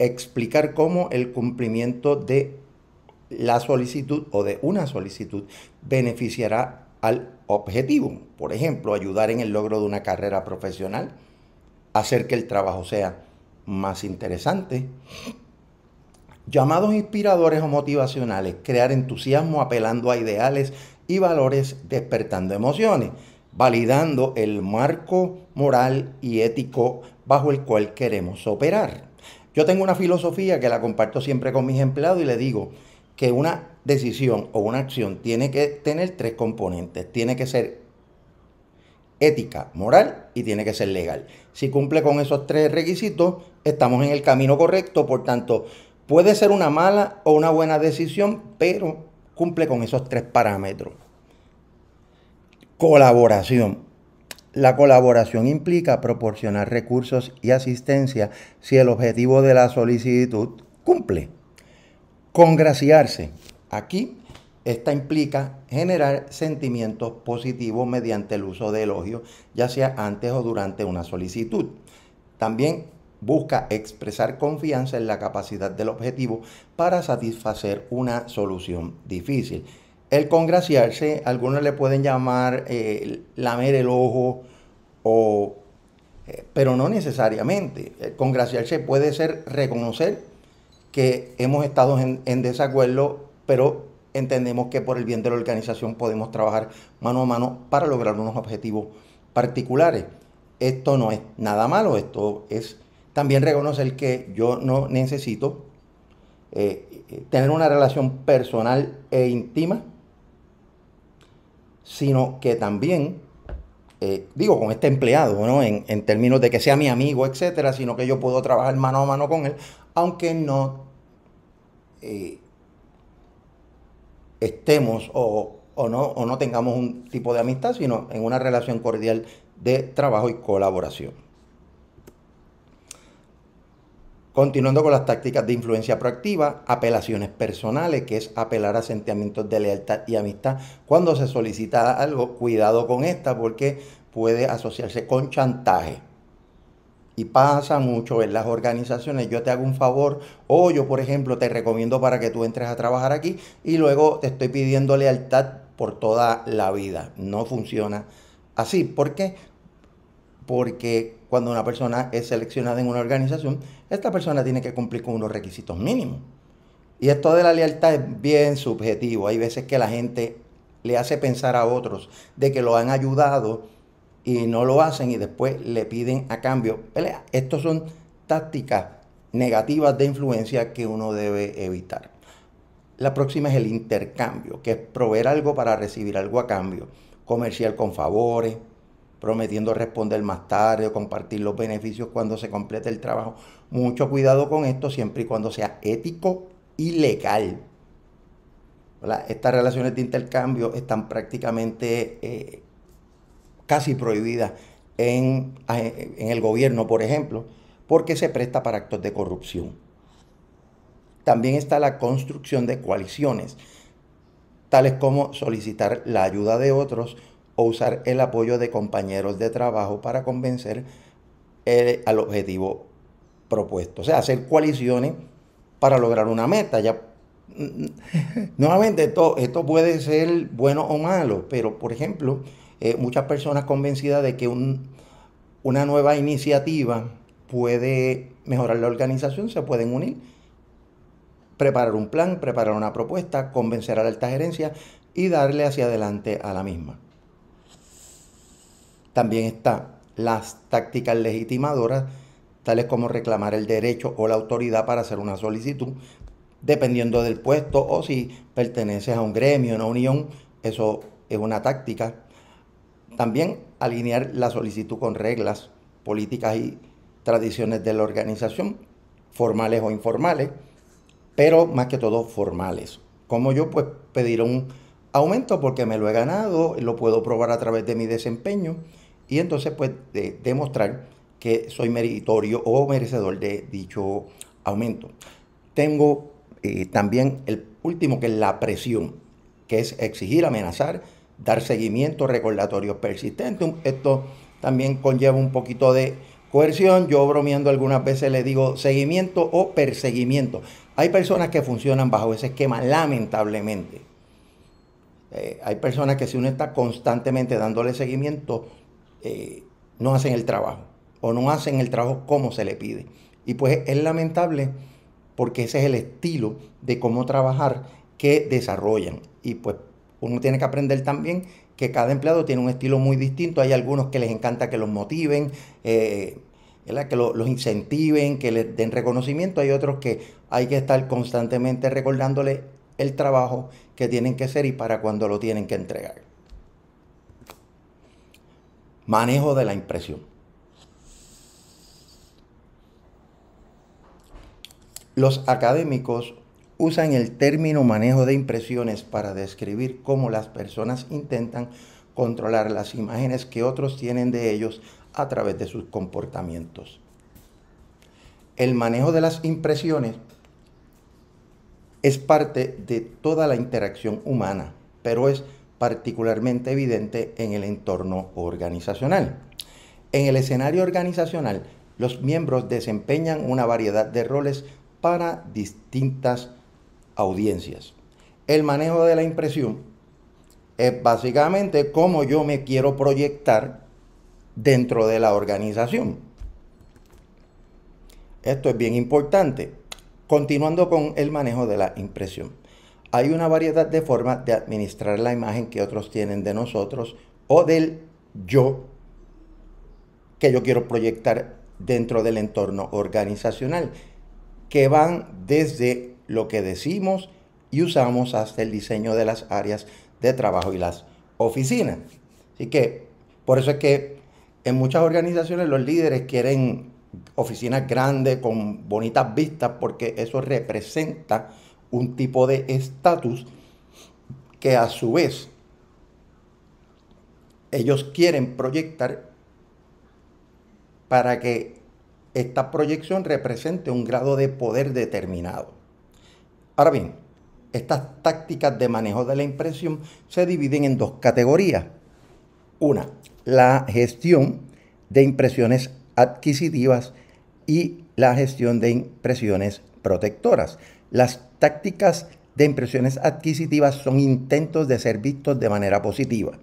explicar cómo el cumplimiento de la solicitud o de una solicitud beneficiará al objetivo. Por ejemplo, ayudar en el logro de una carrera profesional, hacer que el trabajo sea más interesante, Llamados inspiradores o motivacionales, crear entusiasmo apelando a ideales y valores, despertando emociones, validando el marco moral y ético bajo el cual queremos operar. Yo tengo una filosofía que la comparto siempre con mis empleados y le digo que una decisión o una acción tiene que tener tres componentes. Tiene que ser ética, moral y tiene que ser legal. Si cumple con esos tres requisitos, estamos en el camino correcto, por tanto, Puede ser una mala o una buena decisión, pero cumple con esos tres parámetros. Colaboración. La colaboración implica proporcionar recursos y asistencia si el objetivo de la solicitud cumple. Congraciarse. Aquí esta implica generar sentimientos positivos mediante el uso de elogios, ya sea antes o durante una solicitud. También busca expresar confianza en la capacidad del objetivo para satisfacer una solución difícil. El congraciarse, algunos le pueden llamar eh, lamer el ojo, eh, pero no necesariamente. El congraciarse puede ser reconocer que hemos estado en desacuerdo, pero entendemos que por el bien de la organización podemos trabajar mano a mano para lograr unos objetivos particulares. Esto no es nada malo, esto es también reconocer que yo no necesito eh, eh, tener una relación personal e íntima, sino que también, eh, digo, con este empleado, ¿no? En, términos de que sea mi amigo, etcétera, sino que yo puedo trabajar mano a mano con él, aunque no estemos no, o no tengamos un tipo de amistad, sino en una relación cordial de trabajo y colaboración. Continuando con las tácticas de influencia proactiva, apelaciones personales, que es apelar a sentimientos de lealtad y amistad. Cuando se solicita algo, cuidado con esta porque puede asociarse con chantaje. Y pasa mucho en las organizaciones, yo te hago un favor o yo, por ejemplo, te recomiendo para que tú entres a trabajar aquí y luego te estoy pidiendo lealtad por toda la vida. No funciona así. ¿Por qué? porque cuando una persona es seleccionada en una organización, esta persona tiene que cumplir con unos requisitos mínimos. Y esto de la lealtad es bien subjetivo. Hay veces que la gente le hace pensar a otros de que lo han ayudado y no lo hacen y después le piden a cambio Estas son tácticas negativas de influencia que uno debe evitar. La próxima es el intercambio, que es proveer algo para recibir algo a cambio, comercial con favores, prometiendo responder más tarde o compartir los beneficios cuando se complete el trabajo. Mucho cuidado con esto siempre y cuando sea ético y legal. Estas relaciones de intercambio están prácticamente eh, casi prohibidas en, en el gobierno, por ejemplo, porque se presta para actos de corrupción. También está la construcción de coaliciones, tales como solicitar la ayuda de otros o usar el apoyo de compañeros de trabajo para convencer eh, al objetivo propuesto. O sea, hacer coaliciones para lograr una meta. Ya, mm, mm, nuevamente, esto, puede ser bueno o malo, pero por ejemplo, eh, muchas personas convencidas de que una nueva iniciativa puede mejorar la organización, se pueden unir, preparar un plan, preparar una propuesta, convencer a la alta gerencia y darle hacia adelante a la misma. También están las tácticas legitimadoras, tales como reclamar el derecho o la autoridad para hacer una solicitud, dependiendo del puesto o si perteneces a un gremio, una unión, eso es una táctica. También alinear la solicitud con reglas, políticas y tradiciones de la organización, formales o informales, pero más que todo formales. Como yo pues pedir un aumento porque me lo he ganado, lo puedo probar a través de mi desempeño, y entonces pues demostrar que soy meritorio o merecedor de dicho aumento. Tengo eh, también el último que es la presión, que es exigir, amenazar, dar seguimiento, recordatorio persistente. Esto también conlleva un poquito de coerción. Yo bromeando algunas veces le digo seguimiento o perseguimiento. Hay personas que funcionan bajo ese esquema, lamentablemente. Eh, hay personas que si uno está constantemente dándole seguimiento, eh, no hacen el trabajo o no hacen el trabajo como se le pide. Y pues es lamentable porque ese es el estilo de cómo trabajar que desarrollan. Y pues uno tiene que aprender también que cada empleado tiene un estilo muy distinto. Hay algunos que les encanta que los motiven, eh, que los incentiven, que les den reconocimiento. Hay otros que hay que estar constantemente recordándole el trabajo que tienen que hacer y para cuando lo tienen que entregar. Manejo de la impresión. Los académicos usan el término manejo de impresiones para describir cómo las personas intentan controlar las imágenes que otros tienen de ellos a través de sus comportamientos. El manejo de las impresiones es parte de toda la interacción humana, pero es particularmente evidente en el entorno organizacional. En el escenario organizacional, los miembros desempeñan una variedad de roles para distintas audiencias. El manejo de la impresión es básicamente cómo yo me quiero proyectar dentro de la organización. Esto es bien importante. Continuando con el manejo de la impresión hay una variedad de formas de administrar la imagen que otros tienen de nosotros o del yo que yo quiero proyectar dentro del entorno organizacional, que van desde lo que decimos y usamos hasta el diseño de las áreas de trabajo y las oficinas. Así que por eso es que en muchas organizaciones los líderes quieren oficinas grandes con bonitas vistas porque eso representa un tipo de estatus que a su vez ellos quieren proyectar para que esta proyección represente un grado de poder determinado. Ahora bien, estas tácticas de manejo de la impresión se dividen en dos categorías. Una, la gestión de impresiones adquisitivas y la gestión de impresiones protectoras. Las tácticas de impresiones adquisitivas son intentos de ser vistos de manera positiva.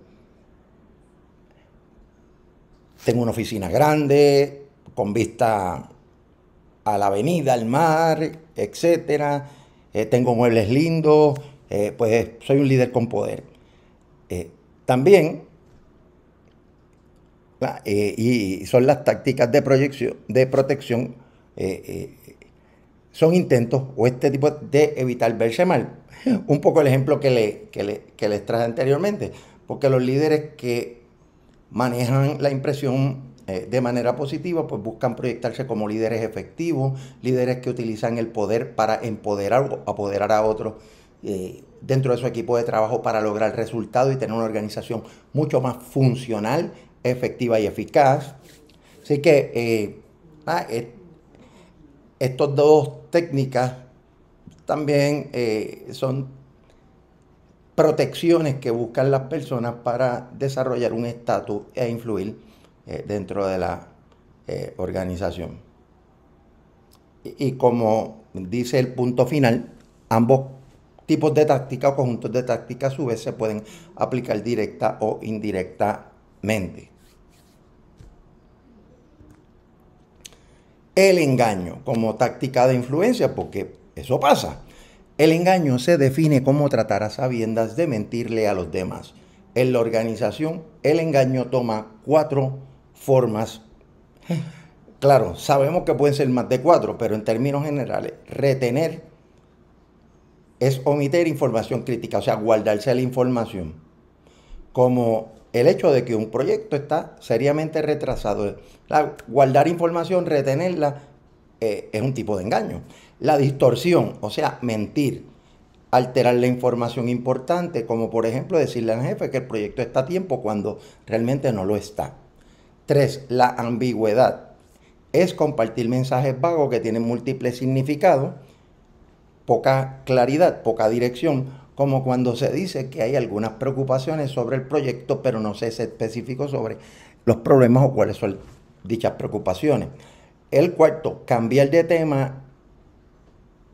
Tengo una oficina grande, con vista a la avenida, al mar, etc. Eh, tengo muebles lindos, eh, pues soy un líder con poder. Eh, también ah, y son las tácticas de, proyección, de protección son intentos o este tipo de evitar verse mal. Un poco el ejemplo que, le, les traje anteriormente, porque los líderes que manejan la impresión eh, de manera positiva, pues buscan proyectarse como líderes efectivos, líderes que utilizan el poder para empoderar o apoderar a otros eh, dentro de su equipo de trabajo para lograr resultados y tener una organización mucho más funcional, efectiva y eficaz. Así que eh, estas dos técnicas también eh, son protecciones que buscan las personas para desarrollar un estatus e influir eh, dentro de la eh, organización. Y, como dice el punto final, ambos tipos de táctica o conjuntos de tácticas a su vez se pueden aplicar directa o indirectamente. el engaño como táctica de influencia, porque eso pasa. El engaño se define como tratar a sabiendas de mentirle a los demás. En la organización, el engaño toma cuatro formas. Claro, sabemos que pueden ser más de cuatro, pero en términos generales, retener es omitir información crítica, o sea, guardarse la información. Como el hecho de que un proyecto está seriamente retrasado. La, guardar información, retenerla, eh, es un tipo de engaño. La distorsión, o sea, mentir, alterar la información importante, como por ejemplo decirle al jefe que el proyecto está a tiempo cuando realmente no lo está. Tres, la ambigüedad. Es compartir mensajes vagos que tienen múltiples significados, poca claridad, poca dirección como cuando se dice que hay algunas preocupaciones sobre el proyecto, pero no se es específico sobre los problemas o cuáles son dichas preocupaciones. El cuarto, cambiar de tema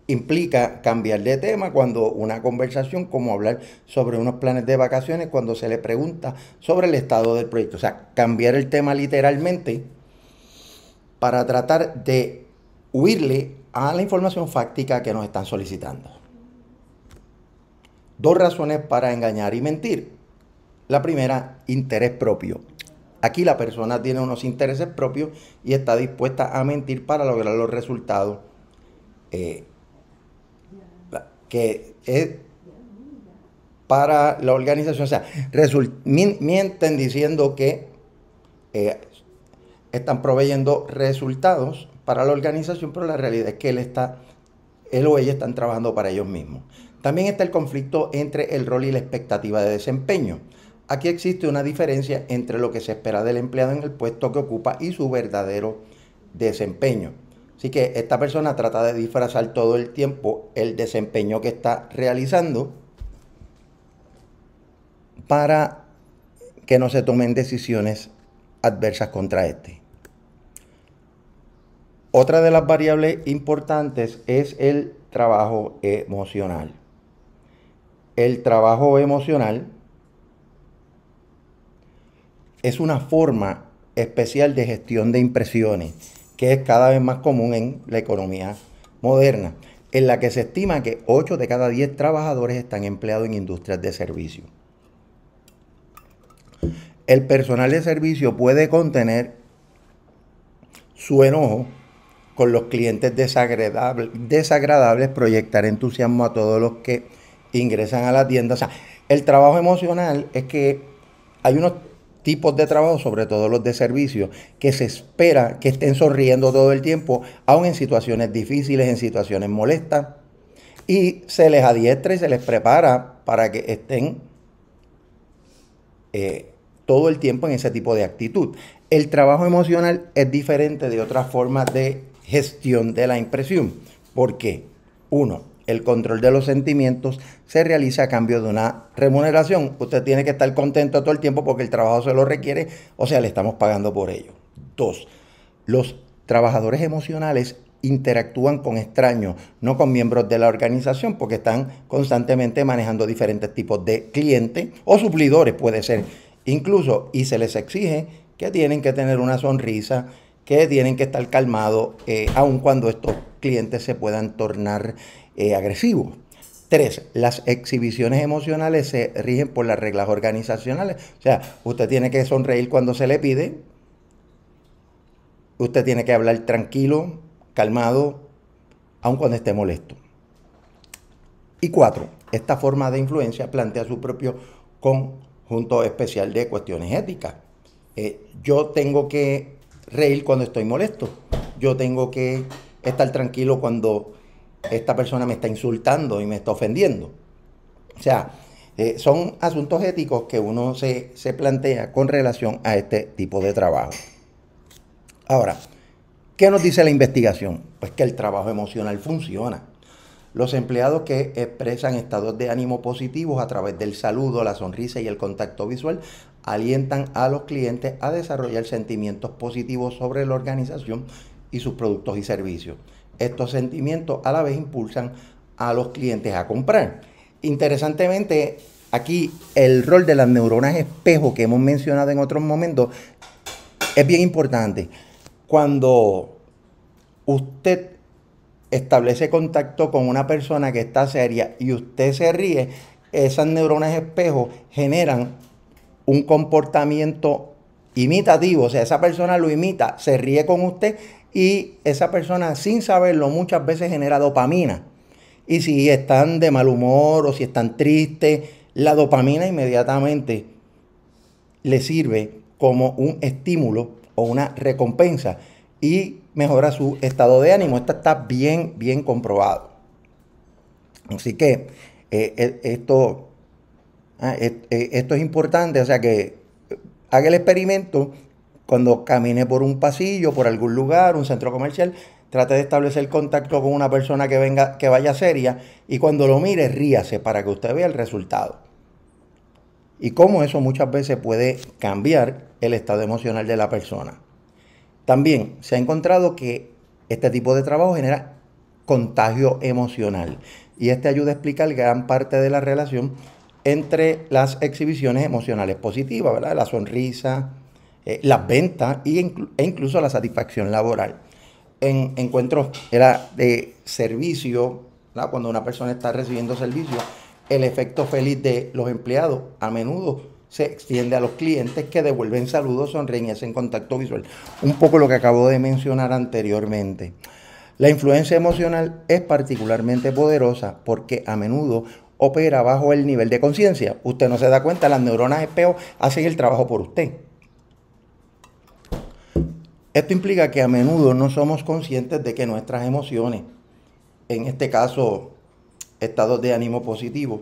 implica cambiar de tema cuando una conversación, como hablar sobre unos planes de vacaciones, cuando se le pregunta sobre el estado del proyecto. O sea, cambiar el tema literalmente para tratar de huirle a la información fáctica que nos están solicitando. Dos razones para engañar y mentir. La primera, interés propio. Aquí la persona tiene unos intereses propios y está dispuesta a mentir para lograr los resultados eh, que es para la organización. O sea, mienten diciendo que eh, están proveyendo resultados para la organización, pero la realidad es que él está, él o ella están trabajando para ellos mismos. También está el conflicto entre el rol y la expectativa de desempeño. Aquí existe una diferencia entre lo que se espera del empleado en el puesto que ocupa y su verdadero desempeño. Así que esta persona trata de disfrazar todo el tiempo el desempeño que está realizando para que no se tomen decisiones adversas contra este. Otra de las variables importantes es el trabajo emocional el trabajo emocional es una forma especial de gestión de impresiones, que es cada vez más común en la economía moderna, en la que se estima que 8 de cada 10 trabajadores están empleados en industrias de servicio. El personal de servicio puede contener su enojo con los clientes desagradables, desagradables proyectar entusiasmo a todos los que ingresan a la tienda. O sea, el trabajo emocional es que hay unos tipos de trabajo, sobre todo los de servicio, que se espera que estén sonriendo todo el tiempo, aun en situaciones difíciles, en situaciones molestas, y se les adiestra y se les prepara para que estén eh, todo el tiempo en ese tipo de actitud. El trabajo emocional es diferente de otras formas de gestión de la impresión. ¿Por qué? Uno, el control de los sentimientos se realiza a cambio de una remuneración. Usted tiene que estar contento todo el tiempo porque el trabajo se lo requiere, o sea, le estamos pagando por ello. Dos, los trabajadores emocionales interactúan con extraños, no con miembros de la organización, porque están constantemente manejando diferentes tipos de clientes o suplidores, puede ser incluso, y se les exige que tienen que tener una sonrisa, que tienen que estar calmados, eh, aun cuando esto clientes se puedan tornar eh, agresivos. Tres, las exhibiciones emocionales se rigen por las reglas organizacionales. O sea, usted tiene que sonreír cuando se le pide. Usted tiene que hablar tranquilo, calmado, aun cuando esté molesto. Y cuatro, esta forma de influencia plantea su propio conjunto especial de cuestiones éticas. Eh, yo tengo que reír cuando estoy molesto. Yo tengo que estar tranquilo cuando esta persona me está insultando y me está ofendiendo. O sea, eh, son asuntos éticos que uno se, se plantea con relación a este tipo de trabajo. Ahora, ¿qué nos dice la investigación? Pues que el trabajo emocional funciona. Los empleados que expresan estados de ánimo positivos a través del saludo, la sonrisa y el contacto visual alientan a los clientes a desarrollar sentimientos positivos sobre la organización y sus productos y servicios. Estos sentimientos a la vez impulsan a los clientes a comprar. Interesantemente, aquí el rol de las neuronas espejo que hemos mencionado en otros momentos es bien importante. Cuando usted establece contacto con una persona que está seria y usted se ríe, esas neuronas espejo generan un comportamiento imitativo, o sea, esa persona lo imita, se ríe con usted y esa persona sin saberlo muchas veces genera dopamina. Y si están de mal humor o si están tristes, la dopamina inmediatamente le sirve como un estímulo o una recompensa y mejora su estado de ánimo. Esto está bien, bien comprobado. Así que eh, eh, esto, ah, eh, esto es importante, o sea que haga el experimento cuando camine por un pasillo, por algún lugar, un centro comercial, trate de establecer contacto con una persona que venga, que vaya seria, y cuando lo mire, ríase para que usted vea el resultado. Y cómo eso muchas veces puede cambiar el estado emocional de la persona. También se ha encontrado que este tipo de trabajo genera contagio emocional y este ayuda a explicar gran parte de la relación entre las exhibiciones emocionales positivas, ¿verdad? La sonrisa, eh, las ventas e, incluso la satisfacción laboral. En encuentros era de servicio, cuando una persona está recibiendo servicio, el efecto feliz de los empleados a menudo se extiende a los clientes que devuelven saludos, sonríen y hacen contacto visual. Un poco lo que acabo de mencionar anteriormente. La influencia emocional es particularmente poderosa porque a menudo opera bajo el nivel de conciencia. Usted no se da cuenta, las neuronas espejo hacen el trabajo por usted. Esto implica que a menudo no somos conscientes de que nuestras emociones, en este caso estados de ánimo positivo,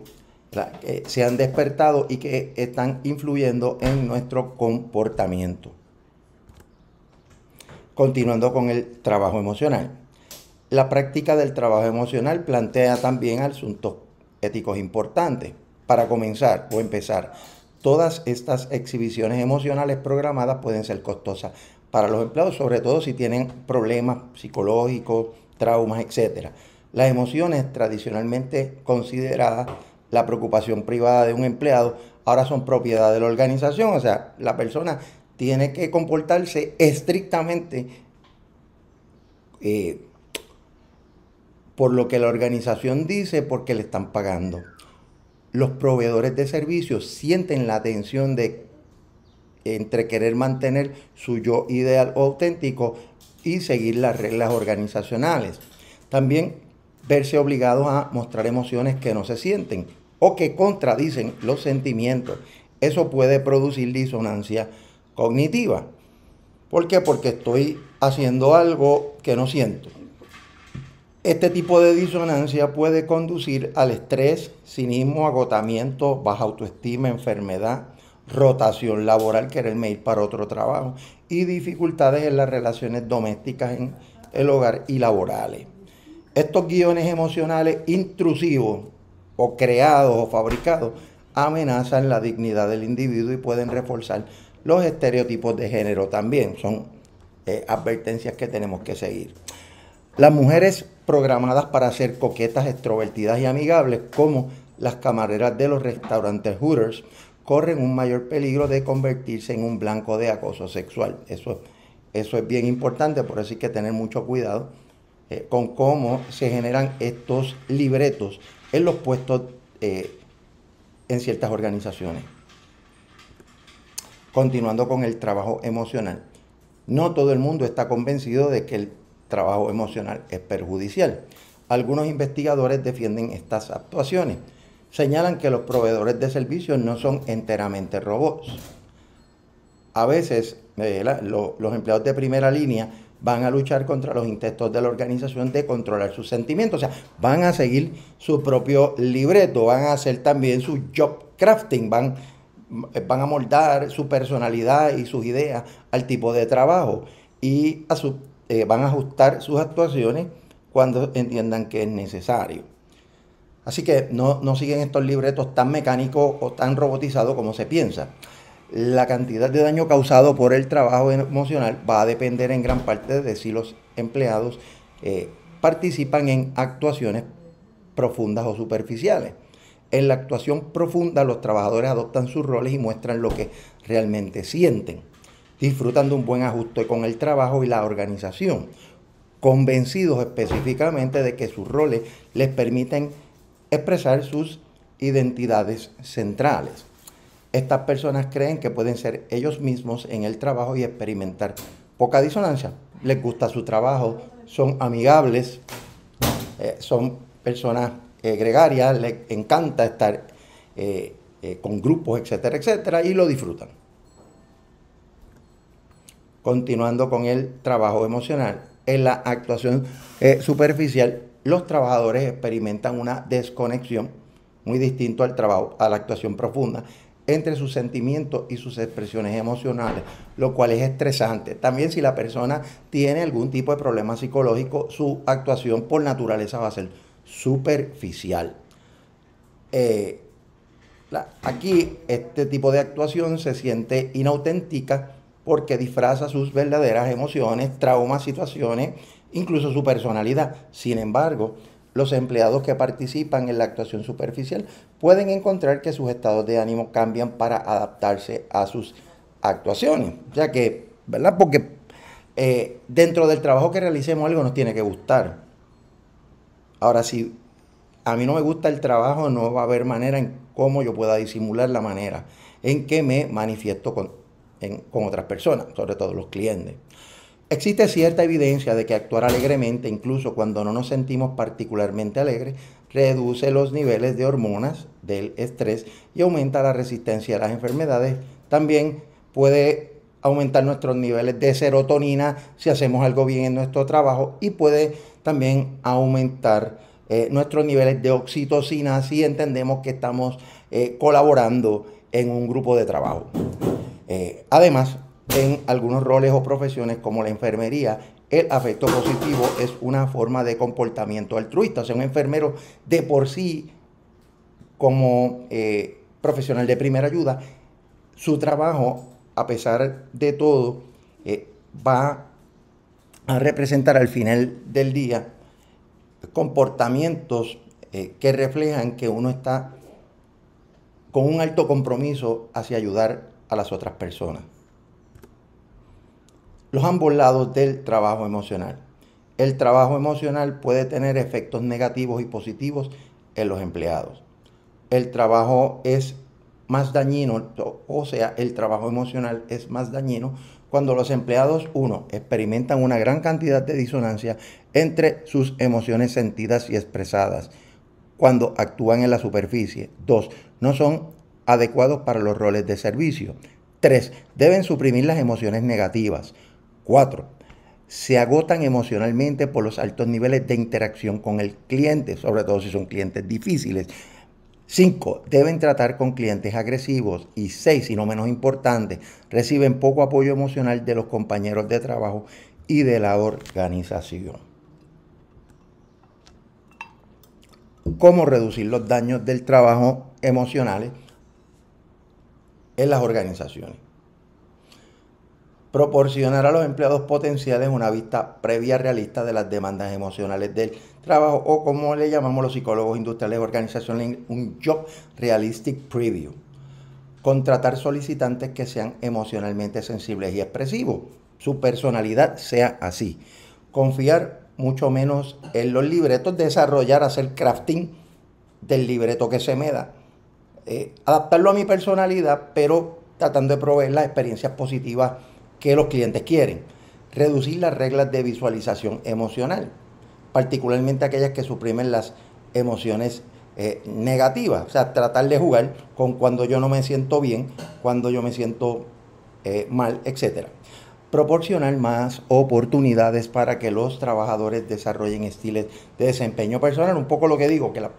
eh, se han despertado y que están influyendo en nuestro comportamiento. Continuando con el trabajo emocional. La práctica del trabajo emocional plantea también asuntos éticos importantes. Para comenzar o empezar, todas estas exhibiciones emocionales programadas pueden ser costosas para los empleados, sobre todo si tienen problemas psicológicos, traumas, etc. Las emociones tradicionalmente consideradas la preocupación privada de un empleado ahora son propiedad de la organización, o sea, la persona tiene que comportarse estrictamente eh, por lo que la organización dice porque le están pagando. Los proveedores de servicios sienten la tensión de entre querer mantener su yo ideal o auténtico y seguir las reglas organizacionales. También verse obligado a mostrar emociones que no se sienten o que contradicen los sentimientos. Eso puede producir disonancia cognitiva. ¿Por qué? Porque estoy haciendo algo que no siento. Este tipo de disonancia puede conducir al estrés, cinismo, agotamiento, baja autoestima, enfermedad, rotación laboral, quererme ir para otro trabajo y dificultades en las relaciones domésticas en el hogar y laborales. Estos guiones emocionales intrusivos o creados o fabricados amenazan la dignidad del individuo y pueden reforzar los estereotipos de género también. Son eh, advertencias que tenemos que seguir. Las mujeres programadas para ser coquetas, extrovertidas y amigables, como las camareras de los restaurantes Hooters, corren un mayor peligro de convertirse en un blanco de acoso sexual. Eso, eso es bien importante, por eso hay que tener mucho cuidado eh, con cómo se generan estos libretos en los puestos eh, en ciertas organizaciones. Continuando con el trabajo emocional. No todo el mundo está convencido de que el trabajo emocional es perjudicial. Algunos investigadores defienden estas actuaciones señalan que los proveedores de servicios no son enteramente robots. A veces los empleados de primera línea van a luchar contra los intentos de la organización de controlar sus sentimientos. O sea, van a seguir su propio libreto, van a hacer también su job crafting, van, a moldar su personalidad y sus ideas al tipo de trabajo y a su, eh, van a ajustar sus actuaciones cuando entiendan que es necesario. Así que no, siguen estos libretos tan mecánicos o tan robotizados como se piensa. La cantidad de daño causado por el trabajo emocional va a depender en gran parte de si los empleados eh, participan en actuaciones profundas o superficiales. En la actuación profunda los trabajadores adoptan sus roles y muestran lo que realmente sienten, disfrutando un buen ajuste con el trabajo y la organización, convencidos específicamente de que sus roles les permiten expresar sus identidades centrales. Estas personas creen que pueden ser ellos mismos en el trabajo y experimentar poca disonancia. Les gusta su trabajo, son amigables, eh, son personas eh, gregarias, les encanta estar eh, con grupos, etcétera, etcétera, y lo disfrutan. Continuando con el trabajo emocional, en la actuación superficial los trabajadores experimentan una desconexión muy distinto al trabajo, a la actuación profunda, entre sus sentimientos y sus expresiones emocionales, lo cual es estresante. También si la persona tiene algún tipo de problema psicológico, su actuación por naturaleza va a ser superficial. Eh, aquí este tipo de actuación se siente inauténtica porque disfraza sus verdaderas emociones, traumas, situaciones incluso su personalidad. Sin embargo, los empleados que participan en la actuación superficial pueden encontrar que sus estados de ánimo cambian para adaptarse a sus actuaciones. O sea que, ¿verdad? Porque eh, dentro del trabajo que realicemos algo nos tiene que gustar. Ahora, si a mí no me gusta el trabajo, no va a haber manera en cómo yo pueda disimular la manera en que me manifiesto con, con otras personas, sobre todo los clientes. Existe cierta evidencia de que actuar alegremente, incluso cuando no nos sentimos particularmente alegres, reduce los niveles de hormonas del estrés y aumenta la resistencia a las enfermedades. También puede aumentar nuestros niveles de serotonina si hacemos algo bien en nuestro trabajo y puede también aumentar eh, nuestros niveles de oxitocina si entendemos que estamos eh, colaborando en un grupo de trabajo. Eh, además, en algunos roles o profesiones como la enfermería, el afecto positivo es una forma de comportamiento altruista. O un enfermero de por sí, como eh, profesional de primera ayuda, su trabajo, a pesar de todo, eh, va a representar al final del día comportamientos eh, que reflejan que uno está con un alto compromiso hacia ayudar a las otras personas los ambos lados del trabajo emocional. El trabajo emocional puede tener efectos negativos y positivos en los empleados. El trabajo es más dañino, o sea, el trabajo emocional es más dañino cuando los empleados, uno, experimentan una gran cantidad de disonancia entre sus emociones sentidas y expresadas cuando actúan en la superficie. Dos, no son adecuados para los roles de servicio. Tres, deben suprimir las emociones negativas. Cuatro, se agotan emocionalmente por los altos niveles de interacción con el cliente, sobre todo si son clientes difíciles. Cinco, Deben tratar con clientes agresivos. Y seis, Y no menos importante, reciben poco apoyo emocional de los compañeros de trabajo y de la organización. ¿Cómo reducir los daños del trabajo emocional en las organizaciones? proporcionar a los empleados potenciales una vista previa realista de las demandas emocionales del trabajo o como le llamamos los psicólogos industriales organizacionales, un job realistic preview. Contratar solicitantes que sean emocionalmente sensibles y expresivos, su personalidad sea así. Confiar mucho menos en los libretos, desarrollar, hacer crafting del libreto que se me da. Eh, adaptarlo a mi personalidad, pero tratando de proveer las experiencias positivas que los clientes quieren. Reducir las reglas de visualización emocional, particularmente aquellas que suprimen las emociones eh, negativas. O sea, tratar de jugar con cuando yo no me siento bien, cuando yo me siento eh, mal, etcétera Proporcionar más oportunidades para que los trabajadores desarrollen estilos de desempeño personal. Un poco lo que digo, que la,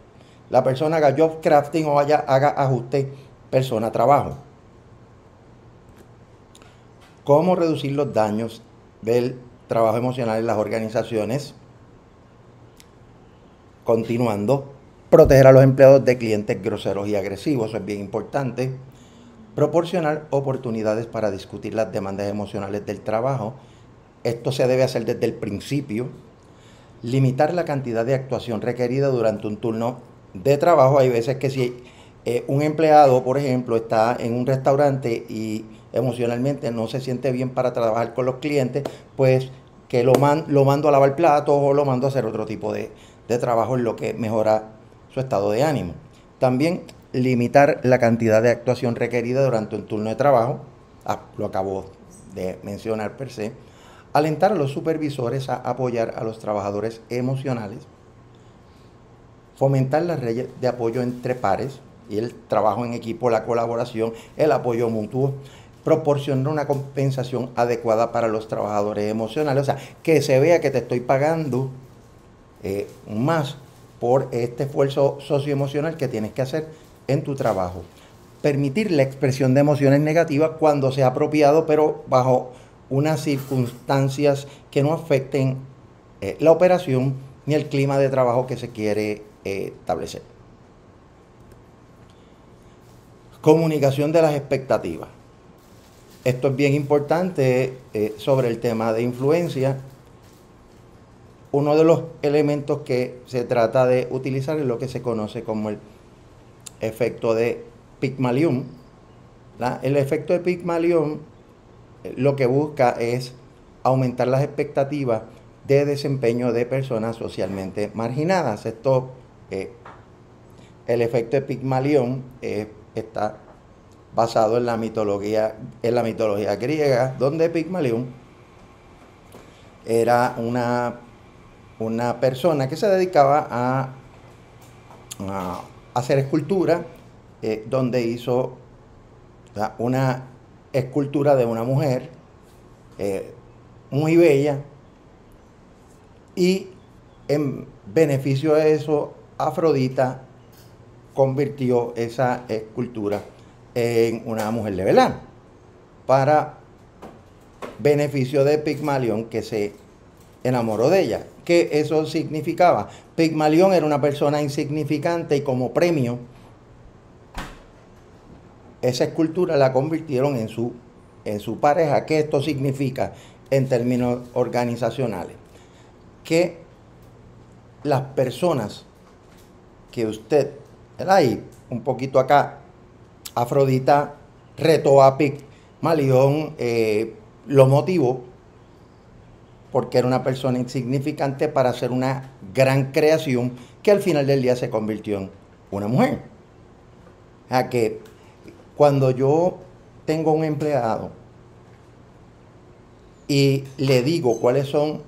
la persona haga job crafting o haya, haga ajuste persona-trabajo cómo reducir los daños del trabajo emocional en las organizaciones. Continuando, proteger a los empleados de clientes groseros y agresivos, eso es bien importante. Proporcionar oportunidades para discutir las demandas emocionales del trabajo. Esto se debe hacer desde el principio. Limitar la cantidad de actuación requerida durante un turno de trabajo. Hay veces que si eh, un empleado, por ejemplo, está en un restaurante y emocionalmente no se siente bien para trabajar con los clientes, pues que lo, lo mando a lavar platos o lo mando a hacer otro tipo de, trabajo en lo que mejora su estado de ánimo. También limitar la cantidad de actuación requerida durante el turno de trabajo, ah, lo acabo de mencionar per se, alentar a los supervisores a apoyar a los trabajadores emocionales, fomentar las redes de apoyo entre pares y el trabajo en equipo, la colaboración, el apoyo mutuo, proporcionar una compensación adecuada para los trabajadores emocionales. O sea, que se vea que te estoy pagando eh, más por este esfuerzo socioemocional que tienes que hacer en tu trabajo. Permitir la expresión de emociones negativas cuando sea apropiado, pero bajo unas circunstancias que no afecten eh, la operación ni el clima de trabajo que se quiere eh, establecer. Comunicación de las expectativas. Esto es bien importante eh, sobre el tema de influencia. Uno de los elementos que se trata de utilizar es lo que se conoce como el efecto de Pygmalion. El efecto de Pygmalion eh, lo que busca es aumentar las expectativas de desempeño de personas socialmente marginadas. Esto, eh, el efecto de Pygmalion está basado en la mitología, en la mitología griega, donde Pigmalión era una, una persona que se dedicaba a, hacer escultura, eh, donde hizo una escultura de una mujer eh, muy bella y en beneficio de eso Afrodita convirtió esa escultura en una mujer de Belán para beneficio de Pigmalión que se enamoró de ella. ¿Qué eso significaba? Pigmalión era una persona insignificante y como premio esa escultura la convirtieron en su, en su pareja. ¿Qué esto significa en términos organizacionales? Que las personas que usted, el un poquito acá Afrodita retó a Pic. Malión eh, lo motivó porque era una persona insignificante para hacer una gran creación que al final del día se convirtió en una mujer. O sea que cuando yo tengo un empleado y le digo cuáles son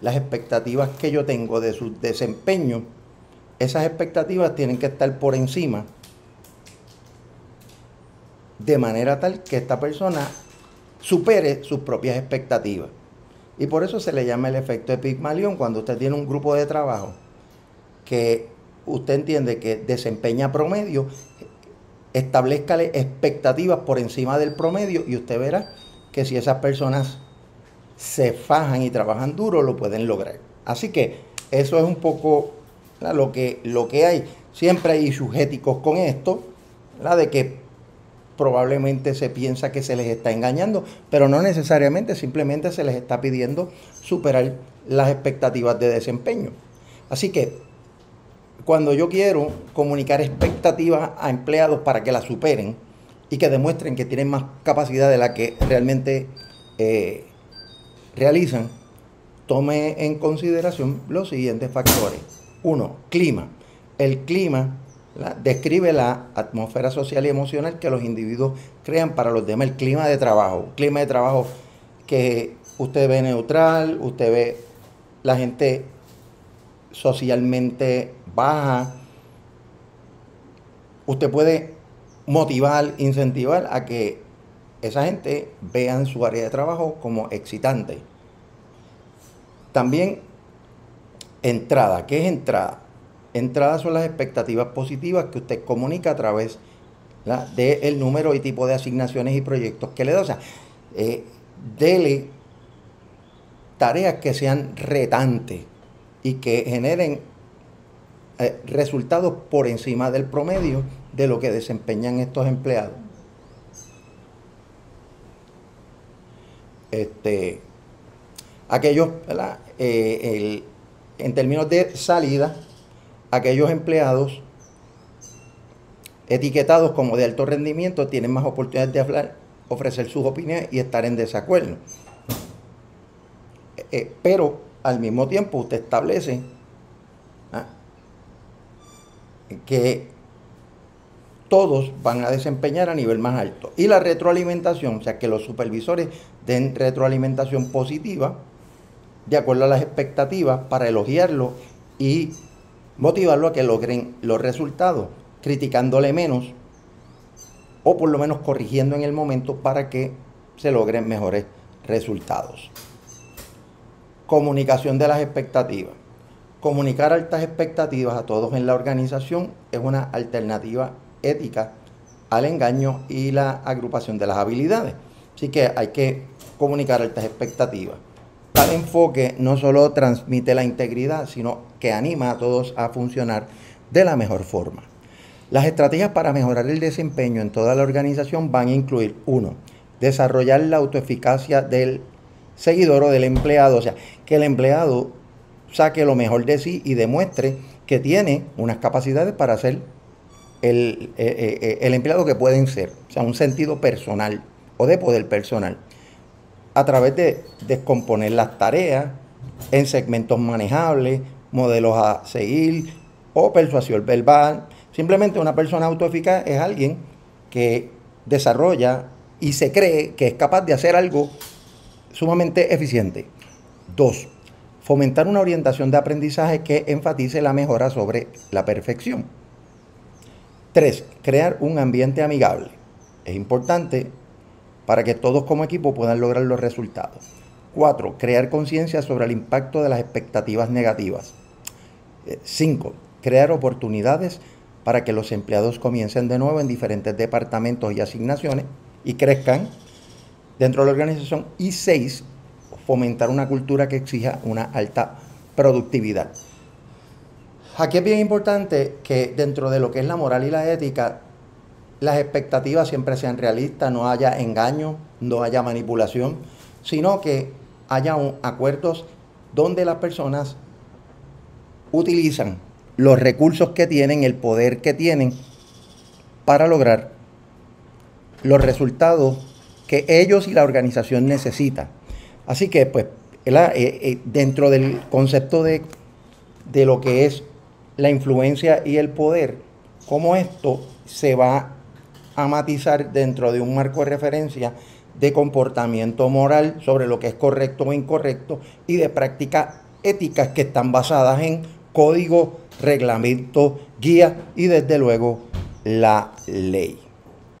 las expectativas que yo tengo de su desempeño, esas expectativas tienen que estar por encima de manera tal que esta persona supere sus propias expectativas. Y por eso se le llama el efecto de cuando usted tiene un grupo de trabajo que usted entiende que desempeña promedio, establezcale expectativas por encima del promedio y usted verá que si esas personas se fajan y trabajan duro, lo pueden lograr. Así que eso es un poco lo que, lo que hay. Siempre hay sujetos con esto, la de que probablemente se piensa que se les está engañando, pero no necesariamente, simplemente se les está pidiendo superar las expectativas de desempeño. Así que cuando yo quiero comunicar expectativas a empleados para que las superen y que demuestren que tienen más capacidad de la que realmente eh, realizan, tome en consideración los siguientes factores. Uno, clima. El clima describe la atmósfera social y emocional que los individuos crean para los demás, el clima de trabajo, clima de trabajo que usted ve neutral, usted ve la gente socialmente baja, usted puede motivar, incentivar a que esa gente vea su área de trabajo como excitante. También entrada, ¿qué es entrada? Entradas son las expectativas positivas que usted comunica a través del número y tipo de asignaciones y proyectos que le da. O sea, eh, dele tareas que sean retantes y que generen eh, resultados por encima del promedio de lo que desempeñan estos empleados. Este, aquellos, eh, en términos de salida, aquellos empleados etiquetados como de alto rendimiento tienen más oportunidades de hablar, ofrecer sus opiniones y estar en desacuerdo. Eh, eh, pero al mismo tiempo usted establece ¿ah? que todos van a desempeñar a nivel más alto. Y la retroalimentación, o sea, que los supervisores den retroalimentación positiva de acuerdo a las expectativas para elogiarlo y motivarlo a que logren los resultados, criticándole menos o por lo menos corrigiendo en el momento para que se logren mejores resultados. Comunicación de las expectativas. Comunicar altas expectativas a todos en la organización es una alternativa ética al engaño y la agrupación de las habilidades. Así que hay que comunicar altas expectativas. Tal enfoque no solo transmite la integridad, sino que anima a todos a funcionar de la mejor forma. Las estrategias para mejorar el desempeño en toda la organización van a incluir, uno, desarrollar la autoeficacia del seguidor o del empleado, o sea, que el empleado saque lo mejor de sí y demuestre que tiene unas capacidades para ser el, eh, eh, eh, el empleado que pueden ser, o sea, un sentido personal o de poder personal a través de descomponer las tareas en segmentos manejables, modelos a seguir o persuasión verbal. Simplemente una persona autoeficaz es alguien que desarrolla y se cree que es capaz de hacer algo sumamente eficiente. Dos, fomentar una orientación de aprendizaje que enfatice la mejora sobre la perfección. Tres, crear un ambiente amigable. Es importante para que todos como equipo puedan lograr los resultados. 4. Crear conciencia sobre el impacto de las expectativas negativas. 5. Eh, crear oportunidades para que los empleados comiencen de nuevo en diferentes departamentos y asignaciones y crezcan dentro de la organización. Y 6. Fomentar una cultura que exija una alta productividad. Aquí es bien importante que dentro de lo que es la moral y la ética las expectativas siempre sean realistas, no haya engaño, no haya manipulación, sino que haya acuerdos donde las personas utilizan los recursos que tienen, el poder que tienen, para lograr los resultados que ellos y la organización necesitan. Así que, pues, eh, eh, dentro del concepto de, de lo que es la influencia y el poder, cómo esto se va a matizar dentro de un marco de referencia de comportamiento moral sobre lo que es correcto o incorrecto y de prácticas éticas que están basadas en código reglamento guía y desde luego la ley.